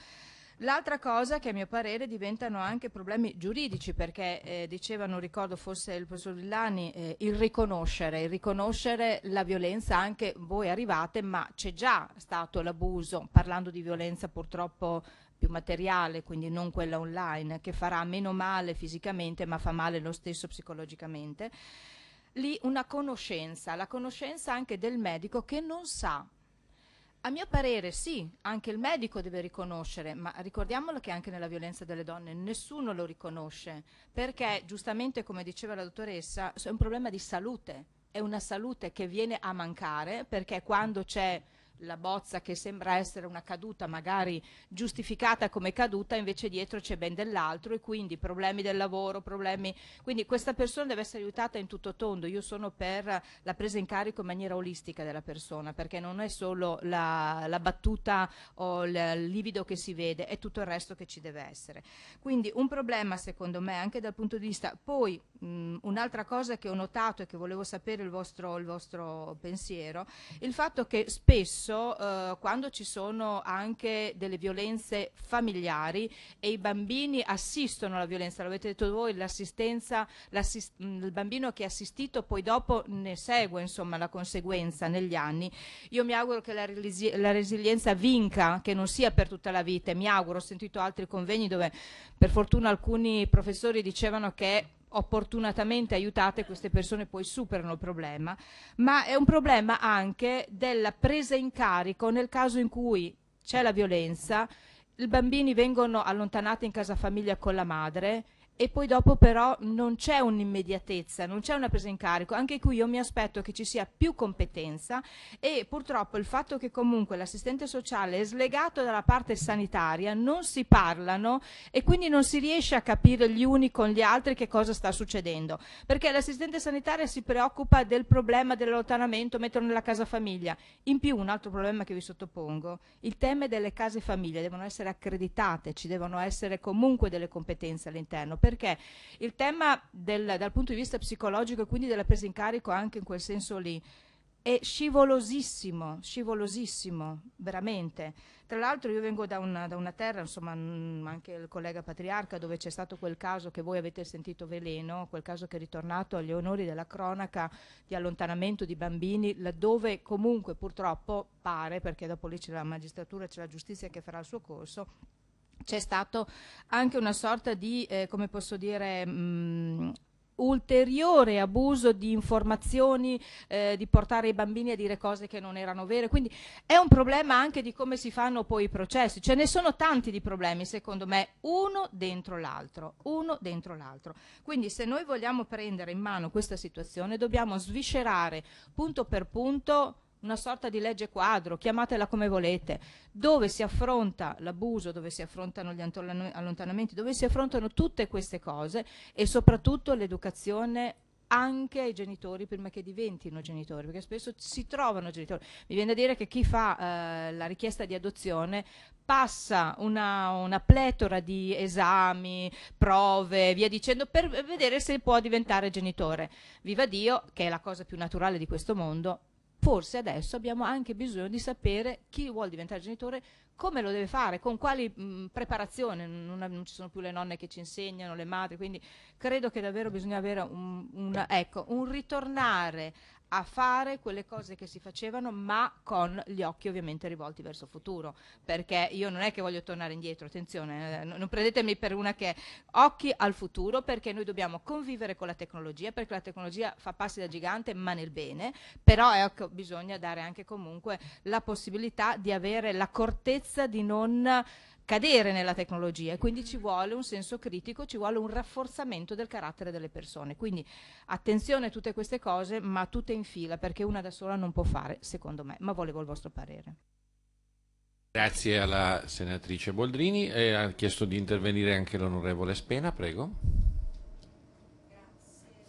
L'altra cosa che a mio parere diventano anche problemi giuridici perché eh, non ricordo forse il professor Villani, eh, il riconoscere, il riconoscere la violenza anche voi arrivate ma c'è già stato l'abuso, parlando di violenza purtroppo più materiale, quindi non quella online, che farà meno male fisicamente ma fa male lo stesso psicologicamente lì una conoscenza, la conoscenza anche del medico che non sa a mio parere sì, anche il medico deve riconoscere, ma ricordiamolo che anche nella violenza delle donne nessuno lo riconosce, perché giustamente come diceva la dottoressa è un problema di salute, è una salute che viene a mancare perché quando c'è la bozza che sembra essere una caduta magari giustificata come caduta, invece dietro c'è ben dell'altro e quindi problemi del lavoro, problemi... Quindi questa persona deve essere aiutata in tutto tondo. Io sono per la presa in carico in maniera olistica della persona, perché non è solo la, la battuta o il livido che si vede, è tutto il resto che ci deve essere. Quindi un problema secondo me anche dal punto di vista... Poi un'altra cosa che ho notato e che volevo sapere il vostro, il vostro pensiero, il fatto che spesso spesso eh, quando ci sono anche delle violenze familiari e i bambini assistono alla violenza, l'avete detto voi, l'assistenza, mm, il bambino che è assistito poi dopo ne segue insomma, la conseguenza negli anni. Io mi auguro che la, resi la, resilienza vinca, che non sia per tutta la vita, mi auguro, ho sentito altri convegni dove per fortuna alcuni professori dicevano che opportunatamente aiutate queste persone poi superano il problema, ma è un problema anche della presa in carico nel caso in cui c'è la violenza, i bambini vengono allontanati in casa famiglia con la madre e poi dopo però non c'è un'immediatezza, non c'è una presa in carico, anche qui io mi aspetto che ci sia più competenza e purtroppo il fatto che comunque l'assistente sociale è slegato dalla parte sanitaria, non si parlano e quindi non si riesce a capire gli uni con gli altri che cosa sta succedendo, perché l'assistente sanitaria si preoccupa del problema dell'allontanamento, metterlo nella casa famiglia, in più un altro problema che vi sottopongo, il tema delle case famiglie devono essere accreditate, ci devono essere comunque delle competenze all'interno perché il tema del, dal punto di vista psicologico e quindi della presa in carico anche in quel senso lì è scivolosissimo, scivolosissimo, veramente. Tra l'altro io vengo da una, da una terra, insomma anche il collega patriarca, dove c'è stato quel caso che voi avete sentito veleno, quel caso che è ritornato agli onori della cronaca di allontanamento di bambini, laddove comunque purtroppo pare, perché dopo lì c'è la magistratura, c'è la giustizia che farà il suo corso, c'è stato anche una sorta di, eh, come posso dire, mh, mm, ulteriore abuso di informazioni, eh, di portare i bambini a dire cose che non erano vere. Quindi è un problema anche di come si fanno poi i processi. Ce ne sono tanti di problemi, secondo me, uno dentro l'altro, uno dentro l'altro. Quindi se noi vogliamo prendere in mano questa situazione dobbiamo sviscerare punto per punto una sorta di legge quadro, chiamatela come volete, dove si affronta l'abuso, dove si affrontano gli allontanamenti, dove si affrontano tutte queste cose e soprattutto l'educazione anche ai genitori prima che diventino genitori, perché spesso si trovano genitori. Mi viene da dire che chi fa eh, la richiesta di adozione passa una, una, pletora di esami, prove, via dicendo, per vedere se può diventare genitore. Viva Dio, che è la cosa più naturale di questo mondo, forse adesso abbiamo anche bisogno di sapere chi vuole diventare genitore, come lo deve fare, con quali mh, mm, preparazione, non, non, ci sono più le nonne che ci insegnano, le madri, quindi credo che davvero bisogna avere un, una, ecco, un ritornare a fare quelle cose che si facevano ma con gli occhi ovviamente rivolti verso il futuro perché io non è che voglio tornare indietro attenzione, eh, non prendetemi per una che occhi al futuro perché noi dobbiamo convivere con la tecnologia perché la tecnologia fa passi da gigante ma nel bene però ecco, bisogna dare anche comunque la possibilità di avere la cortezza di non cadere nella tecnologia e quindi ci vuole un senso critico, ci vuole un rafforzamento del carattere delle persone. Quindi attenzione a tutte queste cose, ma tutte in fila, perché una da sola non può fare, secondo me, ma volevo il vostro parere. Grazie alla senatrice Boldrini e eh, ha chiesto di intervenire anche l'onorevole Spena, prego.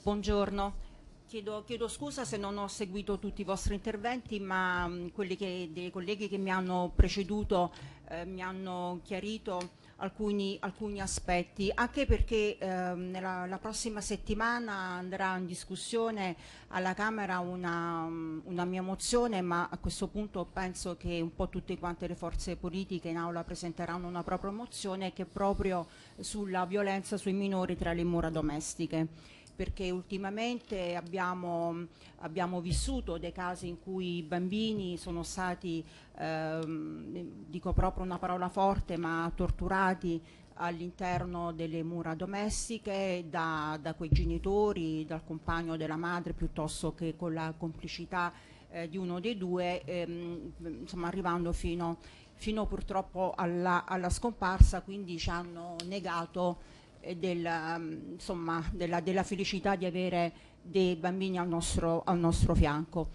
Buongiorno. Chiedo, chiedo, scusa se non ho seguito tutti i vostri interventi, ma mh, mm, quelli che, dei colleghi che mi hanno preceduto eh, mi hanno chiarito alcuni, alcuni aspetti, anche perché eh, nella, la prossima settimana andrà in discussione alla Camera una, mm, una, mia mozione, ma a questo punto penso che un po' tutte quante le forze politiche in aula presenteranno una propria mozione che è proprio sulla violenza sui minori tra le mura domestiche perché ultimamente abbiamo, abbiamo, vissuto dei casi in cui i bambini sono stati, ehm, dico proprio una parola forte, ma torturati all'interno delle mura domestiche da, da, quei genitori, dal compagno della madre piuttosto che con la complicità eh, di uno dei due, ehm, insomma arrivando fino, fino purtroppo alla, alla scomparsa, quindi ci hanno negato della, mm, insomma, della, della felicità di avere dei bambini al nostro, al nostro fianco.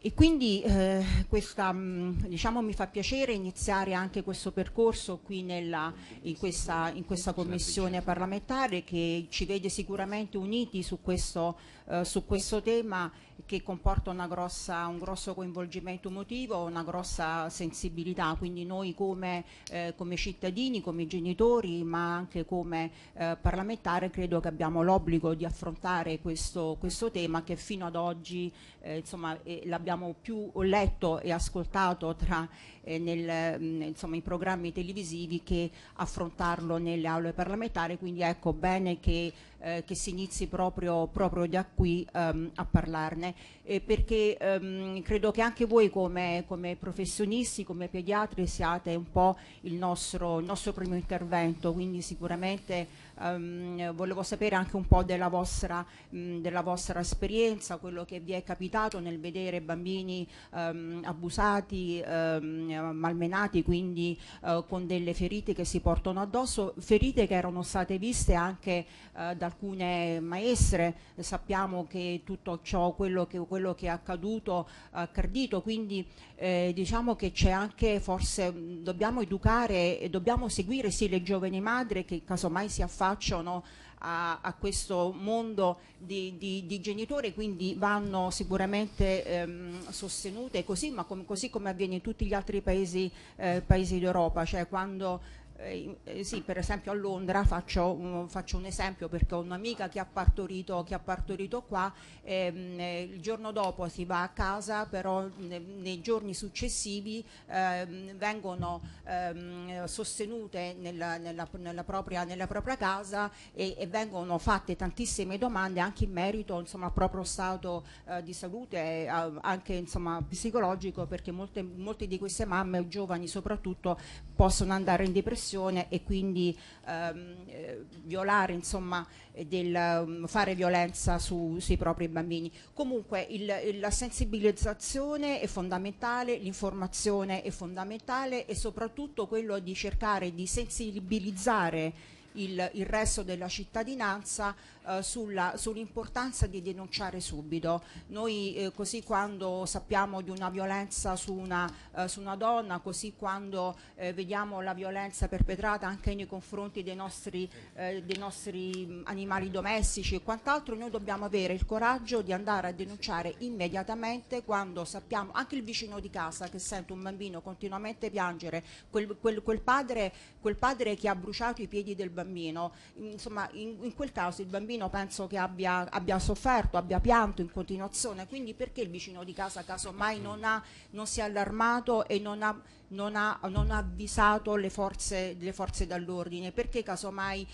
E quindi eh, questa, mm, diciamo, mi fa piacere iniziare anche questo percorso qui nella, in, questa, in, questa, commissione parlamentare che ci vede sicuramente uniti su questo eh, su questo tema che comporta grossa, un grosso coinvolgimento emotivo, una grossa sensibilità, quindi noi come, eh, come cittadini, come genitori, ma anche come eh, parlamentare credo che abbiamo l'obbligo di affrontare questo, questo, tema che fino ad oggi eh, eh l'abbiamo più letto e ascoltato tra eh, nel, mm, insomma, i programmi televisivi che affrontarlo nelle aule parlamentari, quindi ecco bene che, eh, che si inizi proprio, proprio da qui ehm, a parlarne, eh, perché ehm, credo che anche voi come, come, professionisti, come pediatri siate un po' il nostro, il nostro primo intervento, quindi sicuramente Um, volevo sapere anche un po' della vostra, mh, della vostra, esperienza, quello che vi è capitato nel vedere bambini um, abusati, um, malmenati, quindi uh, con delle ferite che si portano addosso, ferite che erano state viste anche uh, da alcune maestre. Sappiamo che tutto ciò, quello che, quello che è accaduto, ha credito, quindi eh, diciamo che c'è anche forse, mh, dobbiamo educare e dobbiamo seguire sì le giovani madri che casomai si affacciano affacciano a, a questo mondo di, di, di genitori, quindi vanno sicuramente ehm, sostenute così, ma com così come avviene in tutti gli altri paesi, eh, paesi d'Europa, cioè quando eh, eh, sì, per esempio a Londra faccio, um, faccio un esempio perché ho un'amica che ha partorito, che ha partorito qua, ehm, eh, il giorno dopo si va a casa, però ne, nei giorni successivi ehm, vengono ehm, sostenute nella, nella, nella, propria, nella, propria, casa e, e, vengono fatte tantissime domande anche in merito insomma, al proprio stato eh, di salute, eh, anche insomma, psicologico, perché molte, molte di queste mamme, giovani soprattutto, possono andare in depressione e quindi ehm, eh, violare, insomma, del, ehm, fare violenza su, sui propri bambini. Comunque il, la sensibilizzazione è fondamentale, l'informazione è fondamentale e soprattutto quello di cercare di sensibilizzare il, il resto della cittadinanza eh, sulla, sull'importanza di denunciare subito. Noi eh, così quando sappiamo di una violenza su una, eh, su una donna, così quando eh, vediamo la violenza perpetrata anche nei confronti dei nostri, eh, dei nostri animali domestici e quant'altro, noi dobbiamo avere il coraggio di andare a denunciare immediatamente quando sappiamo, anche il vicino di casa che sente un bambino continuamente piangere, quel, quel, quel, padre, quel padre, che ha bruciato i piedi del bambino, insomma in, in quel caso il bambino Pino penso che abbia, abbia, sofferto, abbia pianto in continuazione, quindi perché il vicino di casa casomai non, ha, non si è allarmato e non ha non ha, non ha avvisato le forze, le forze dall'ordine, perché casomai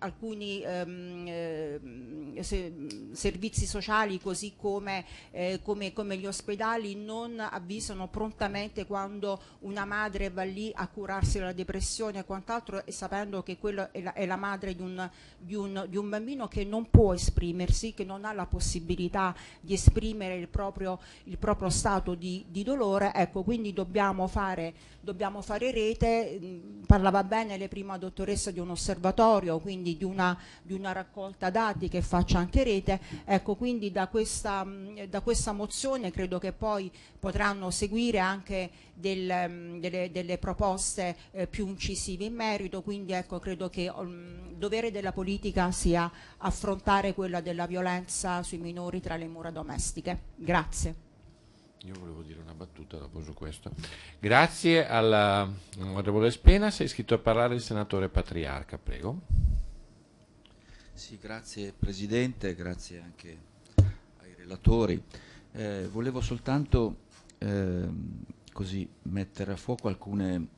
alcuni ehm, ehm, se, servizi sociali così come, eh, come, come, gli ospedali non avvisano prontamente quando una madre va lì a curarsi la depressione e quant'altro e sapendo che quella è la, è la madre di un, di, un, di un, bambino che non può esprimersi, che non ha la possibilità di esprimere il proprio, il proprio stato di, di dolore, ecco quindi dobbiamo fare fare, dobbiamo fare rete, mm, parlava bene le prima dottoressa di un osservatorio, quindi di una, di una raccolta dati che faccia anche rete, ecco quindi da questa, mm, da questa mozione credo che poi potranno seguire anche del, mm, delle, delle, proposte eh, più incisive in merito, quindi ecco credo che il dovere della politica sia affrontare quella della violenza sui minori tra le mura domestiche. Grazie. Io volevo dire una battuta dopo su questo. Grazie all'onorevole eh, Spena. sei iscritto a parlare il senatore Patriarca, prego. Sì, grazie Presidente, grazie anche ai relatori. Eh, volevo soltanto eh, così mettere a fuoco alcune,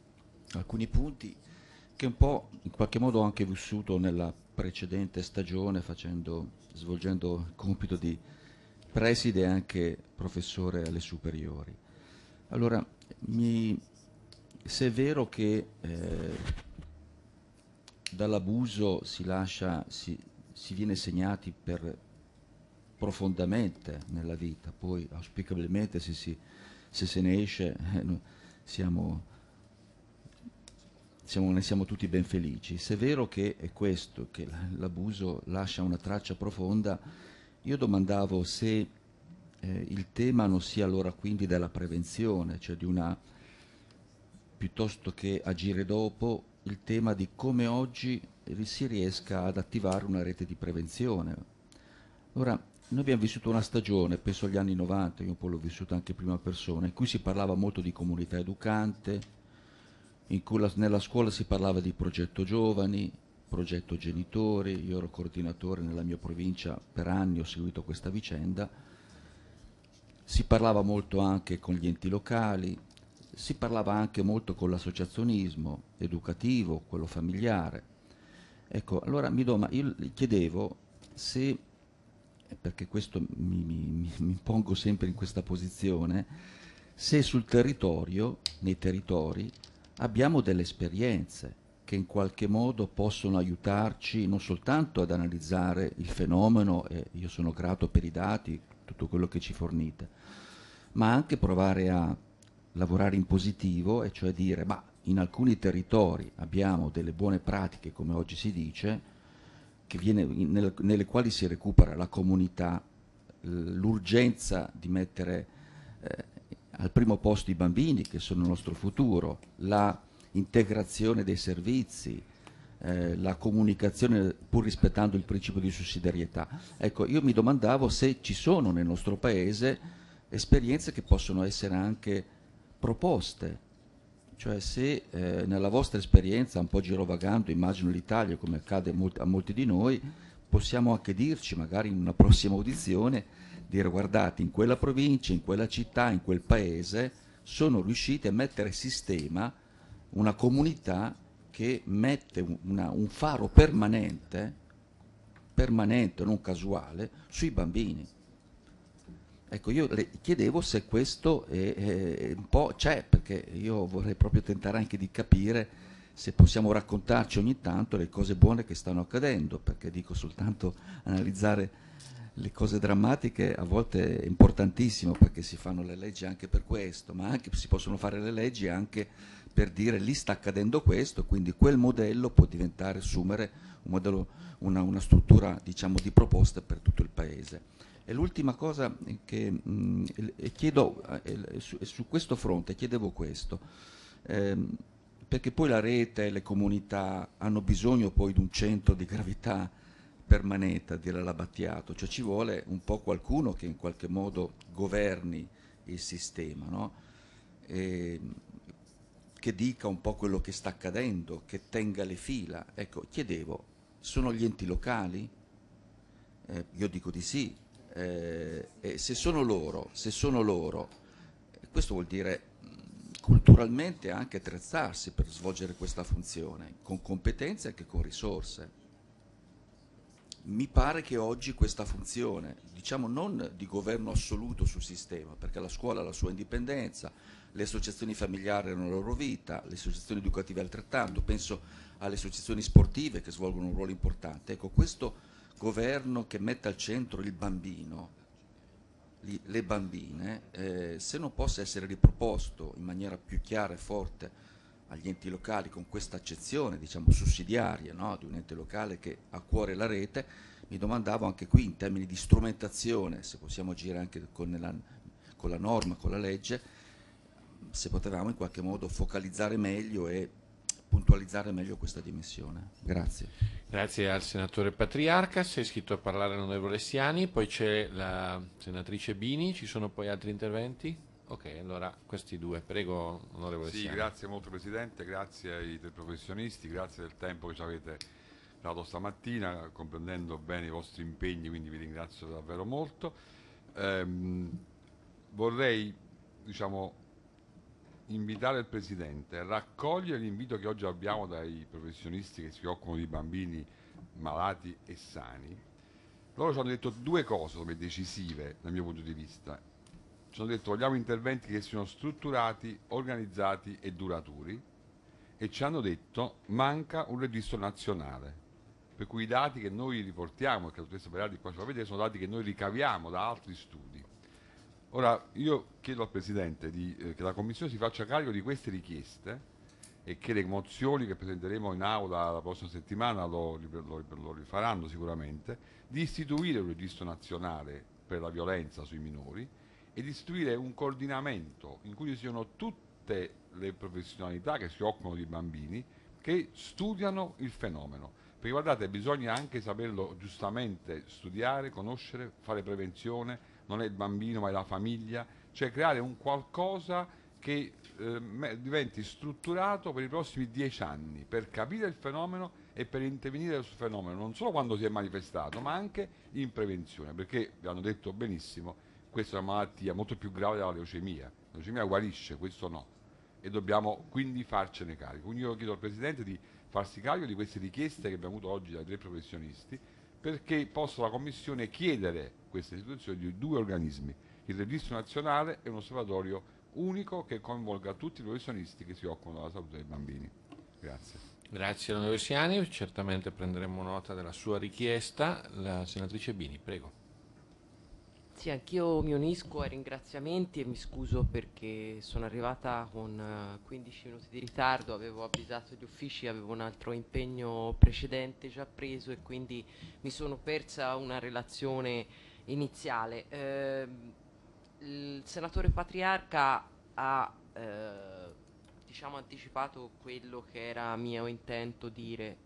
alcuni punti che un po' in qualche modo ho anche vissuto nella precedente stagione facendo, svolgendo il compito di preside anche professore alle superiori. Allora, mi, se è vero che eh, dall'abuso si, lascia, si, si viene segnati per, profondamente nella vita, poi auspicabilmente se, si, se se ne esce eh, siamo, siamo, ne siamo tutti ben felici. Se è vero che è questo, che l'abuso lascia una traccia profonda, io domandavo se eh, il tema non sia allora quindi della prevenzione, cioè di una piuttosto che agire dopo, il tema di come oggi si riesca ad attivare una rete di prevenzione. Ora, noi abbiamo vissuto una stagione, penso agli anni 90, io un po' l'ho vissuta anche prima persona, in cui si parlava molto di comunità educante, in cui la, nella scuola si parlava di progetto giovani, progetto genitori, io ero coordinatore nella mia provincia per anni, ho seguito questa vicenda, si parlava molto anche con gli enti locali, si parlava anche molto con l'associazionismo educativo, quello familiare. Ecco, allora mi doma, io chiedevo se, perché questo mi, mi, mi pongo sempre in questa posizione, se sul territorio, nei territori, abbiamo delle esperienze che in qualche modo possono aiutarci non soltanto ad analizzare il fenomeno, e io sono grato per i dati, tutto quello che ci fornite, ma anche provare a lavorare in positivo e cioè dire ma in alcuni territori abbiamo delle buone pratiche, come oggi si dice, viene, nel, nelle quali si recupera la comunità, l'urgenza di mettere eh, al primo posto i bambini che sono il nostro futuro, la integrazione dei servizi, eh, la comunicazione pur rispettando il principio di sussidiarietà. Ecco, io mi domandavo se ci sono nel nostro Paese esperienze che possono essere anche proposte, cioè se eh, nella vostra esperienza, un po' girovagando, immagino l'Italia come accade a molti di noi, possiamo anche dirci magari in una prossima audizione, dire guardate in quella provincia, in quella città, in quel paese sono riusciti a mettere sistema una comunità che mette una, un faro permanente, permanente, non casuale, sui bambini. Ecco, io le chiedevo se questo è, è un po' c'è, perché io vorrei proprio tentare anche di capire se possiamo raccontarci ogni tanto le cose buone che stanno accadendo, perché dico soltanto analizzare le cose drammatiche a volte è importantissimo perché si fanno le leggi anche per questo, ma anche, si possono fare le leggi anche per dire lì sta accadendo questo, quindi quel modello può diventare, assumere un modello, una, una, struttura diciamo, di proposta per tutto il Paese. E l'ultima cosa che mh, chiedo, eh, su, su, questo fronte chiedevo questo, ehm, perché poi la rete, e le comunità hanno bisogno poi di un centro di gravità permanente, a dire l'abbattiato, cioè ci vuole un po' qualcuno che in qualche modo governi il sistema. No? E, ehm, che dica un po' quello che sta accadendo, che tenga le fila. Ecco, chiedevo, sono gli enti locali? Eh, io dico di sì. Eh, e se sono loro, se sono loro, eh, questo vuol dire culturalmente anche attrezzarsi per svolgere questa funzione, con competenze e anche con risorse. Mi pare che oggi questa funzione, diciamo non di governo assoluto sul sistema, perché la scuola ha la sua indipendenza, le associazioni familiari hanno la loro vita, le associazioni educative altrettanto, penso alle associazioni sportive che svolgono un ruolo importante. Ecco, questo governo che mette al centro il bambino, le bambine, eh, se non possa essere riproposto in maniera più chiara e forte agli enti locali con questa accezione diciamo sussidiaria no, di un ente locale che ha a cuore la rete, mi domandavo anche qui in termini di strumentazione, se possiamo agire anche con la, con la norma, con la legge, se potevamo in qualche modo focalizzare meglio e puntualizzare meglio questa dimensione. Grazie. Grazie al senatore Patriarca, si è iscritto a parlare l'onorevole Siani, poi c'è la senatrice Bini, ci sono poi altri interventi? Ok, allora questi due, prego onorevole sì, Siani. Grazie molto Presidente, grazie ai tre professionisti, grazie del tempo che ci avete dato stamattina, comprendendo bene i vostri impegni, quindi vi ringrazio davvero molto. Ehm, vorrei diciamo, invitare il Presidente a raccogliere l'invito che oggi abbiamo dai professionisti che si occupano di bambini malati e sani. Loro ci hanno detto due cose come decisive dal mio punto di vista. Ci hanno detto vogliamo interventi che siano strutturati, organizzati e duraturi e ci hanno detto manca un registro nazionale. Per cui i dati che noi riportiamo, e che la dottoressa Berardi qua ci fa vedere, sono dati che noi ricaviamo da altri studi. Ora io chiedo al Presidente di, eh, che la Commissione si faccia carico di queste richieste e che le mozioni che presenteremo in aula la prossima settimana lo, lo, lo rifaranno sicuramente, di istituire un registro nazionale per la violenza sui minori e di istituire un coordinamento in cui ci siano tutte le professionalità che si occupano di bambini che studiano il fenomeno. Perché guardate, bisogna anche saperlo giustamente studiare, conoscere, fare prevenzione, non è il bambino ma è la famiglia, cioè creare un qualcosa che eh, diventi strutturato per i prossimi dieci anni, per capire il fenomeno e per intervenire sul fenomeno, non solo quando si è manifestato, ma anche in prevenzione, perché vi hanno detto benissimo, questa è una malattia molto più grave della leucemia, la leucemia guarisce, questo no, e dobbiamo quindi farcene carico. Quindi io chiedo al Presidente di farsi carico di queste richieste che abbiamo avuto oggi dai tre professionisti, perché possa la Commissione chiedere questa istituzione di due organismi, il Registro Nazionale e un osservatorio unico che coinvolga tutti i professionisti che si occupano della salute dei bambini. Grazie. Grazie all'onorevole Siani, certamente prenderemo nota della sua richiesta. La senatrice Bini, prego grazie, anch'io mi unisco ai ringraziamenti e mi scuso perché sono arrivata con 15 eh, minuti di ritardo, avevo avvisato gli uffici, avevo un altro impegno precedente già preso e quindi mi sono persa una relazione iniziale. Eh, il senatore Patriarca ha eh, diciamo anticipato quello che era mio intento dire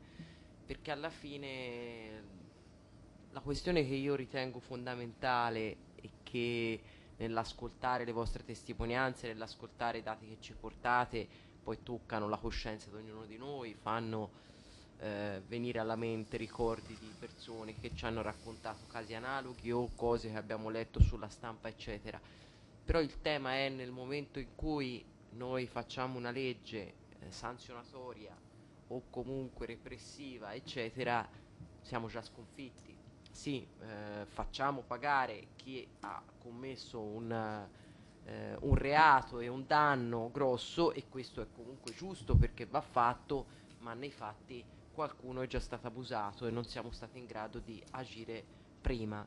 perché alla fine la questione che io ritengo fondamentale è che nell'ascoltare le vostre testimonianze, nell'ascoltare i dati che ci portate, poi toccano la coscienza di ognuno di noi, fanno eh, venire alla mente ricordi di persone che ci hanno raccontato casi analoghi o cose che abbiamo letto sulla stampa, eccetera. Però il tema è nel momento in cui noi facciamo una legge eh, sanzionatoria o comunque repressiva, eccetera, siamo già sconfitti sì, eh, facciamo pagare chi ha commesso un, eh, un, reato e un danno grosso e questo è comunque giusto perché va fatto, ma nei fatti qualcuno è già stato abusato e non siamo stati in grado di agire prima.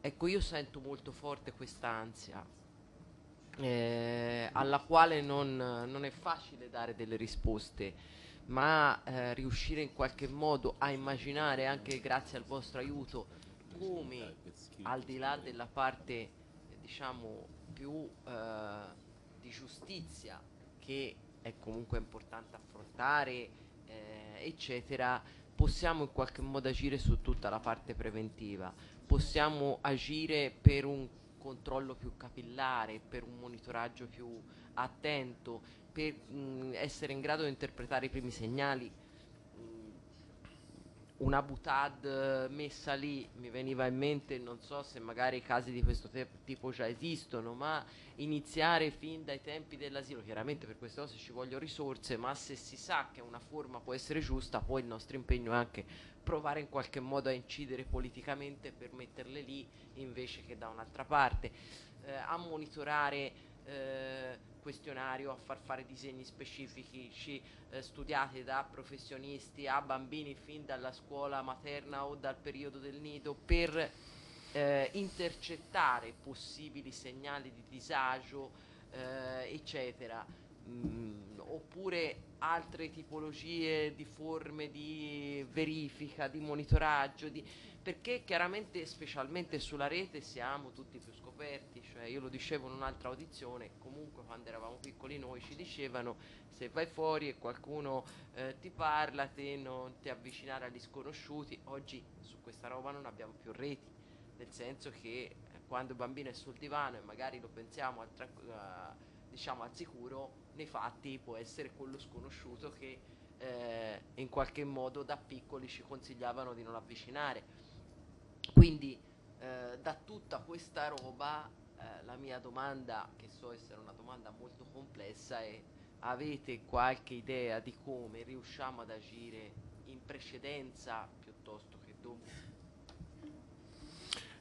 Ecco, io sento molto forte quest'ansia. Eh, alla quale non, non è facile dare delle risposte ma eh, riuscire in qualche modo a immaginare anche grazie al vostro aiuto come al di là della parte diciamo più eh, di giustizia che è comunque importante affrontare eh, eccetera possiamo in qualche modo agire su tutta la parte preventiva possiamo agire per un controllo più capillare per un monitoraggio più attento per mh, mm, essere in grado di interpretare i primi segnali. Mm, una butad eh, messa lì mi veniva in mente, non so se magari casi di questo tipo già esistono, ma iniziare fin dai tempi dell'asilo, chiaramente per queste cose ci vogliono risorse, ma se si sa che una forma può essere giusta, poi il nostro impegno è anche provare in qualche modo a incidere politicamente per metterle lì invece che da un'altra parte, eh, a monitorare eh, questionario a far fare disegni specifici eh, studiati da professionisti a bambini fin dalla scuola materna o dal periodo del nido per eh, intercettare possibili segnali di disagio eh, eccetera Mm, oppure altre tipologie di forme di verifica, di monitoraggio, di... perché chiaramente specialmente sulla rete siamo tutti più scoperti, cioè io lo dicevo in un'altra audizione, comunque quando eravamo piccoli noi ci dicevano se vai fuori e qualcuno eh, ti parla, te non ti avvicinare agli sconosciuti, oggi su questa roba non abbiamo più reti, nel senso che eh, quando il bambino è sul divano e magari lo pensiamo al, tra- diciamo al sicuro, nei fatti può essere quello sconosciuto che eh, in qualche modo da piccoli ci consigliavano di non avvicinare. Quindi eh, da tutta questa roba eh, la mia domanda, che so essere una domanda molto complessa, è avete qualche idea di come riusciamo ad agire in precedenza piuttosto che dopo?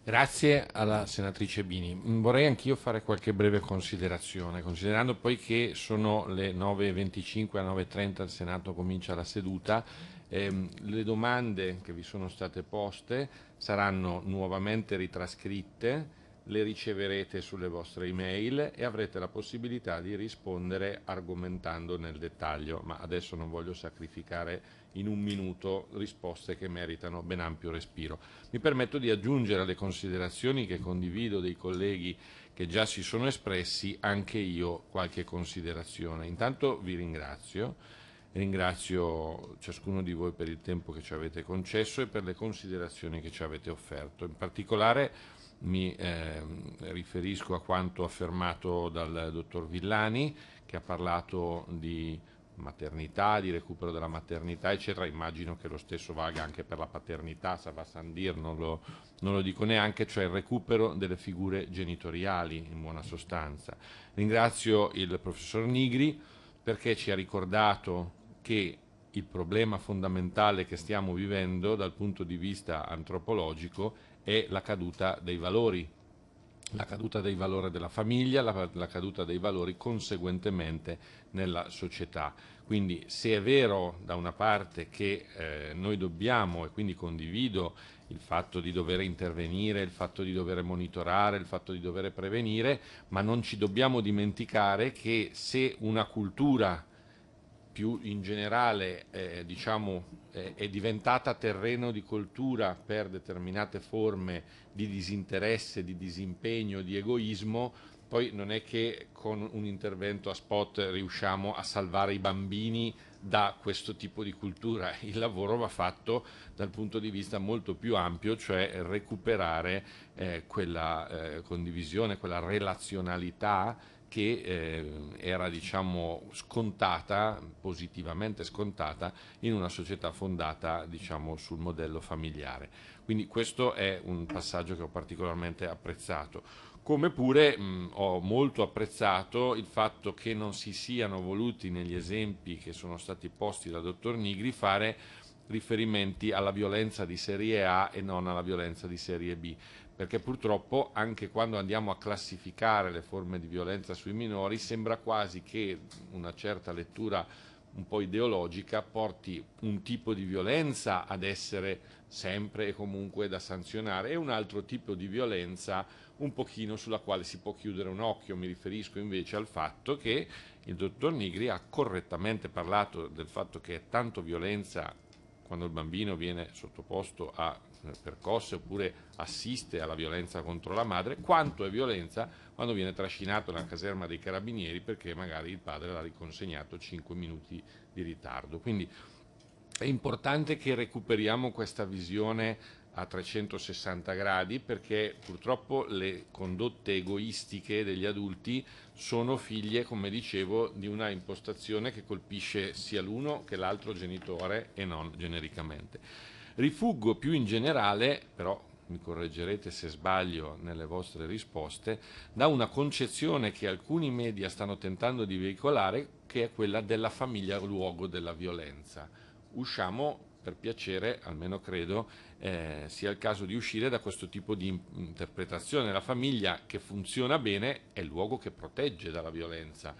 Grazie alla senatrice Bini. Mm, vorrei anch'io fare qualche breve considerazione, considerando poi che sono le 9.25 a 9.30 il Senato comincia la seduta. Ehm, le domande che vi sono state poste saranno nuovamente ritrascritte le riceverete sulle vostre email e avrete la possibilità di rispondere argomentando nel dettaglio, ma adesso non voglio sacrificare in un minuto risposte che meritano ben ampio respiro. Mi permetto di aggiungere alle considerazioni che condivido dei colleghi che già si sono espressi anche io qualche considerazione. Intanto vi ringrazio, ringrazio ciascuno di voi per il tempo che ci avete concesso e per le considerazioni che ci avete offerto. In particolare mi eh, riferisco a quanto affermato dal dottor Villani che ha parlato di maternità, di recupero della maternità, eccetera. Immagino che lo stesso valga anche per la paternità, Sava Sandir non lo, non lo dico neanche, cioè il recupero delle figure genitoriali in buona sostanza. Ringrazio il professor Nigri perché ci ha ricordato che il problema fondamentale che stiamo vivendo dal punto di vista antropologico è la caduta dei valori, la caduta dei valori della famiglia, la, la caduta dei valori conseguentemente nella società. Quindi se è vero da una parte che eh, noi dobbiamo, e quindi condivido il fatto di dover intervenire, il fatto di dover monitorare, il fatto di dover prevenire, ma non ci dobbiamo dimenticare che se una cultura più in generale eh, diciamo eh, è diventata terreno di coltura per determinate forme di disinteresse, di disimpegno, di egoismo, poi non è che con un intervento a spot riusciamo a salvare i bambini da questo tipo di cultura, il lavoro va fatto dal punto di vista molto più ampio, cioè recuperare eh, quella eh, condivisione, quella relazionalità che eh, era diciamo, scontata, positivamente scontata, in una società fondata diciamo, sul modello familiare. Quindi questo è un passaggio che ho particolarmente apprezzato. Come pure mh, ho molto apprezzato il fatto che non si siano voluti negli esempi che sono stati posti dal dottor Nigri fare riferimenti alla violenza di serie A e non alla violenza di serie B, perché purtroppo anche quando andiamo a classificare le forme di violenza sui minori sembra quasi che una certa lettura un po' ideologica porti un tipo di violenza ad essere sempre e comunque da sanzionare e un altro tipo di violenza un pochino sulla quale si può chiudere un occhio. Mi riferisco invece al fatto che il dottor Nigri ha correttamente parlato del fatto che è tanto violenza quando il bambino viene sottoposto a percosse oppure assiste alla violenza contro la madre, quanto è violenza quando viene trascinato nella caserma dei carabinieri perché magari il padre l'ha riconsegnato 5 minuti di ritardo. Quindi è importante che recuperiamo questa visione a 360 gradi perché purtroppo le condotte egoistiche degli adulti sono figlie, come dicevo, di una impostazione che colpisce sia l'uno che l'altro genitore e non genericamente. Rifuggo più in generale, però mi correggerete se sbaglio nelle vostre risposte, da una concezione che alcuni media stanno tentando di veicolare, che è quella della famiglia luogo della violenza. Usciamo, per piacere, almeno credo, eh, sia il caso di uscire da questo tipo di interpretazione. La famiglia che funziona bene è il luogo che protegge dalla violenza.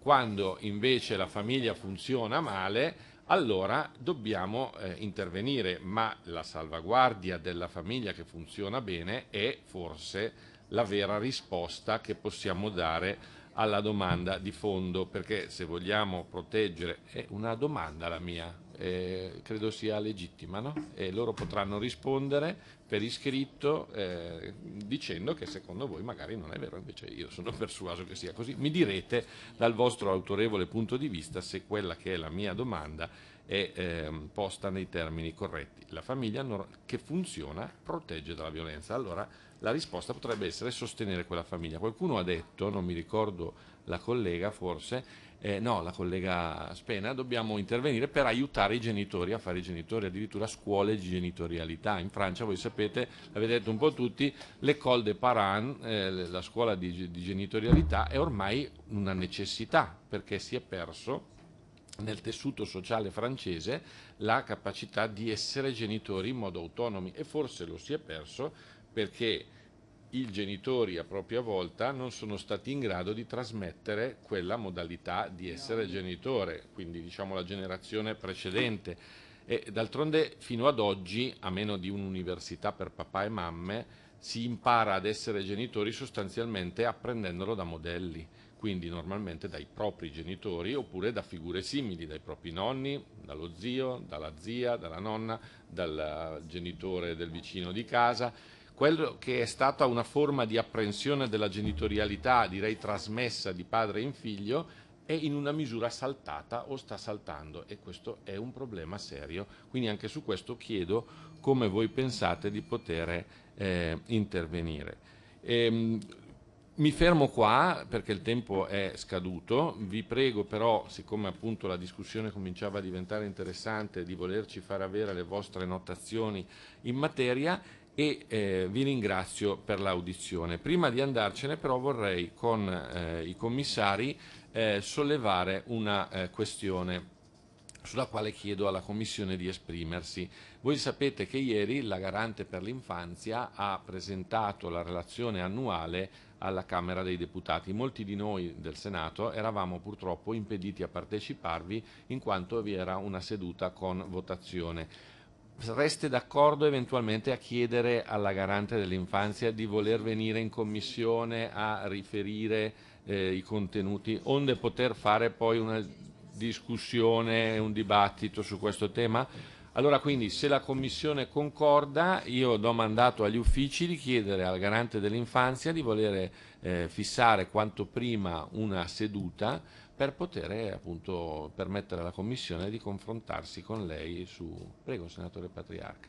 Quando invece la famiglia funziona male, allora dobbiamo eh, intervenire, ma la salvaguardia della famiglia che funziona bene è forse la vera risposta che possiamo dare alla domanda di fondo, perché se vogliamo proteggere, è una domanda la mia, eh, credo sia legittima, no? E loro potranno rispondere per iscritto eh, dicendo che secondo voi magari non è vero, invece io sono persuaso che sia così. Mi direte dal vostro autorevole punto di vista se quella che è la mia domanda è eh, posta nei termini corretti. La famiglia che funziona protegge dalla violenza. Allora la risposta potrebbe essere sostenere quella famiglia. Qualcuno ha detto, non mi ricordo la collega forse, eh, no, la collega Spena, dobbiamo intervenire per aiutare i genitori a fare i genitori, addirittura scuole di genitorialità. In Francia, voi sapete, l'avete detto un po' tutti, l'école de parents, eh, la scuola di, di genitorialità, è ormai una necessità perché si è perso nel tessuto sociale francese la capacità di essere genitori in modo autonomo e forse lo si è perso perché i genitori a propria volta non sono stati in grado di trasmettere quella modalità di essere genitore, quindi diciamo la generazione precedente. E d'altronde fino ad oggi, a meno di un'università per papà e mamme, si impara ad essere genitori sostanzialmente apprendendolo da modelli, quindi normalmente dai propri genitori oppure da figure simili, dai propri nonni, dallo zio, dalla zia, dalla nonna, dal genitore del vicino di casa quello che è stata una forma di apprensione della genitorialità, direi trasmessa di padre in figlio, è in una misura saltata o sta saltando e questo è un problema serio. Quindi anche su questo chiedo come voi pensate di poter eh, intervenire. Ehm, mi fermo qua perché il tempo è scaduto, vi prego però, siccome appunto la discussione cominciava a diventare interessante, di volerci far avere le vostre notazioni in materia e eh, vi ringrazio per l'audizione. Prima di andarcene però vorrei con eh, i commissari eh, sollevare una eh, questione sulla quale chiedo alla Commissione di esprimersi. Voi sapete che ieri la Garante per l'infanzia ha presentato la relazione annuale alla Camera dei Deputati. Molti di noi del Senato eravamo purtroppo impediti a parteciparvi in quanto vi era una seduta con votazione sareste d'accordo eventualmente a chiedere alla garante dell'infanzia di voler venire in commissione a riferire eh, i contenuti, onde poter fare poi una discussione, un dibattito su questo tema? Allora quindi se la Commissione concorda io do mandato agli uffici di chiedere al garante dell'infanzia di voler eh, fissare quanto prima una seduta per poter appunto permettere alla Commissione di confrontarsi con lei su... Prego, Senatore Patriarca.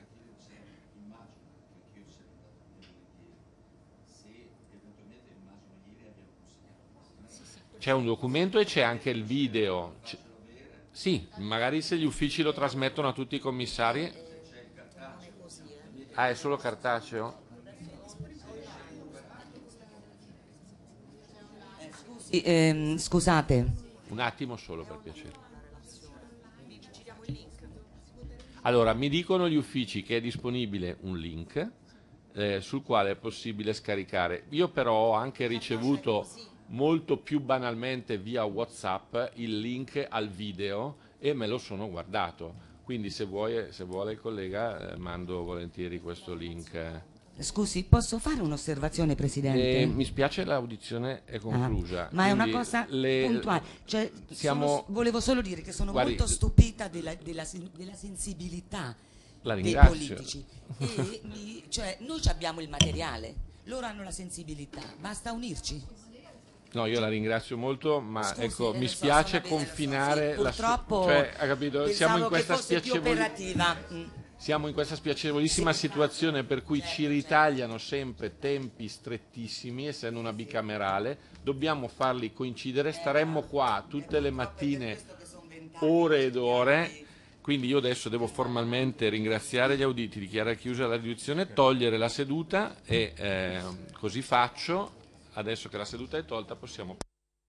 C'è un documento e c'è anche il video. sì, magari se gli uffici lo trasmettono a tutti i commissari. Eh. Ah, è solo cartaceo? Sì, ehm, scusate. Un attimo solo per piacere. Allora, mi dicono gli uffici che è disponibile un link eh, sul quale è possibile scaricare. Io però ho anche ricevuto molto più banalmente via WhatsApp il link al video e me lo sono guardato. Quindi se, vuoi, se vuole il collega eh, mando volentieri questo link. Scusi, posso fare un'osservazione, Presidente? Eh, mi spiace, l'audizione è ah, conclusa. Ah, ma è una cosa le... puntuale. Cioè, siamo... sono, volevo solo dire che sono Guardi... molto stupita della, della, della sensibilità dei politici. E, mi, cioè, noi abbiamo il materiale, loro hanno la sensibilità, basta unirci. No, io la ringrazio molto, ma Scusi, ecco, mi so, spiace confinare bene, so, sì, la sua... Purtroppo, cioè, ha capito? siamo in questa che fosse piacevole... più operativa. Mm siamo in questa spiacevolissima situazione per cui ci ritagliano sempre tempi strettissimi, essendo una bicamerale, dobbiamo farli coincidere, staremmo qua tutte le mattine ore ed ore, quindi io adesso devo formalmente ringraziare gli auditi, dichiarare chiusa la riduzione, togliere la seduta e eh, così faccio, adesso che la seduta è tolta possiamo...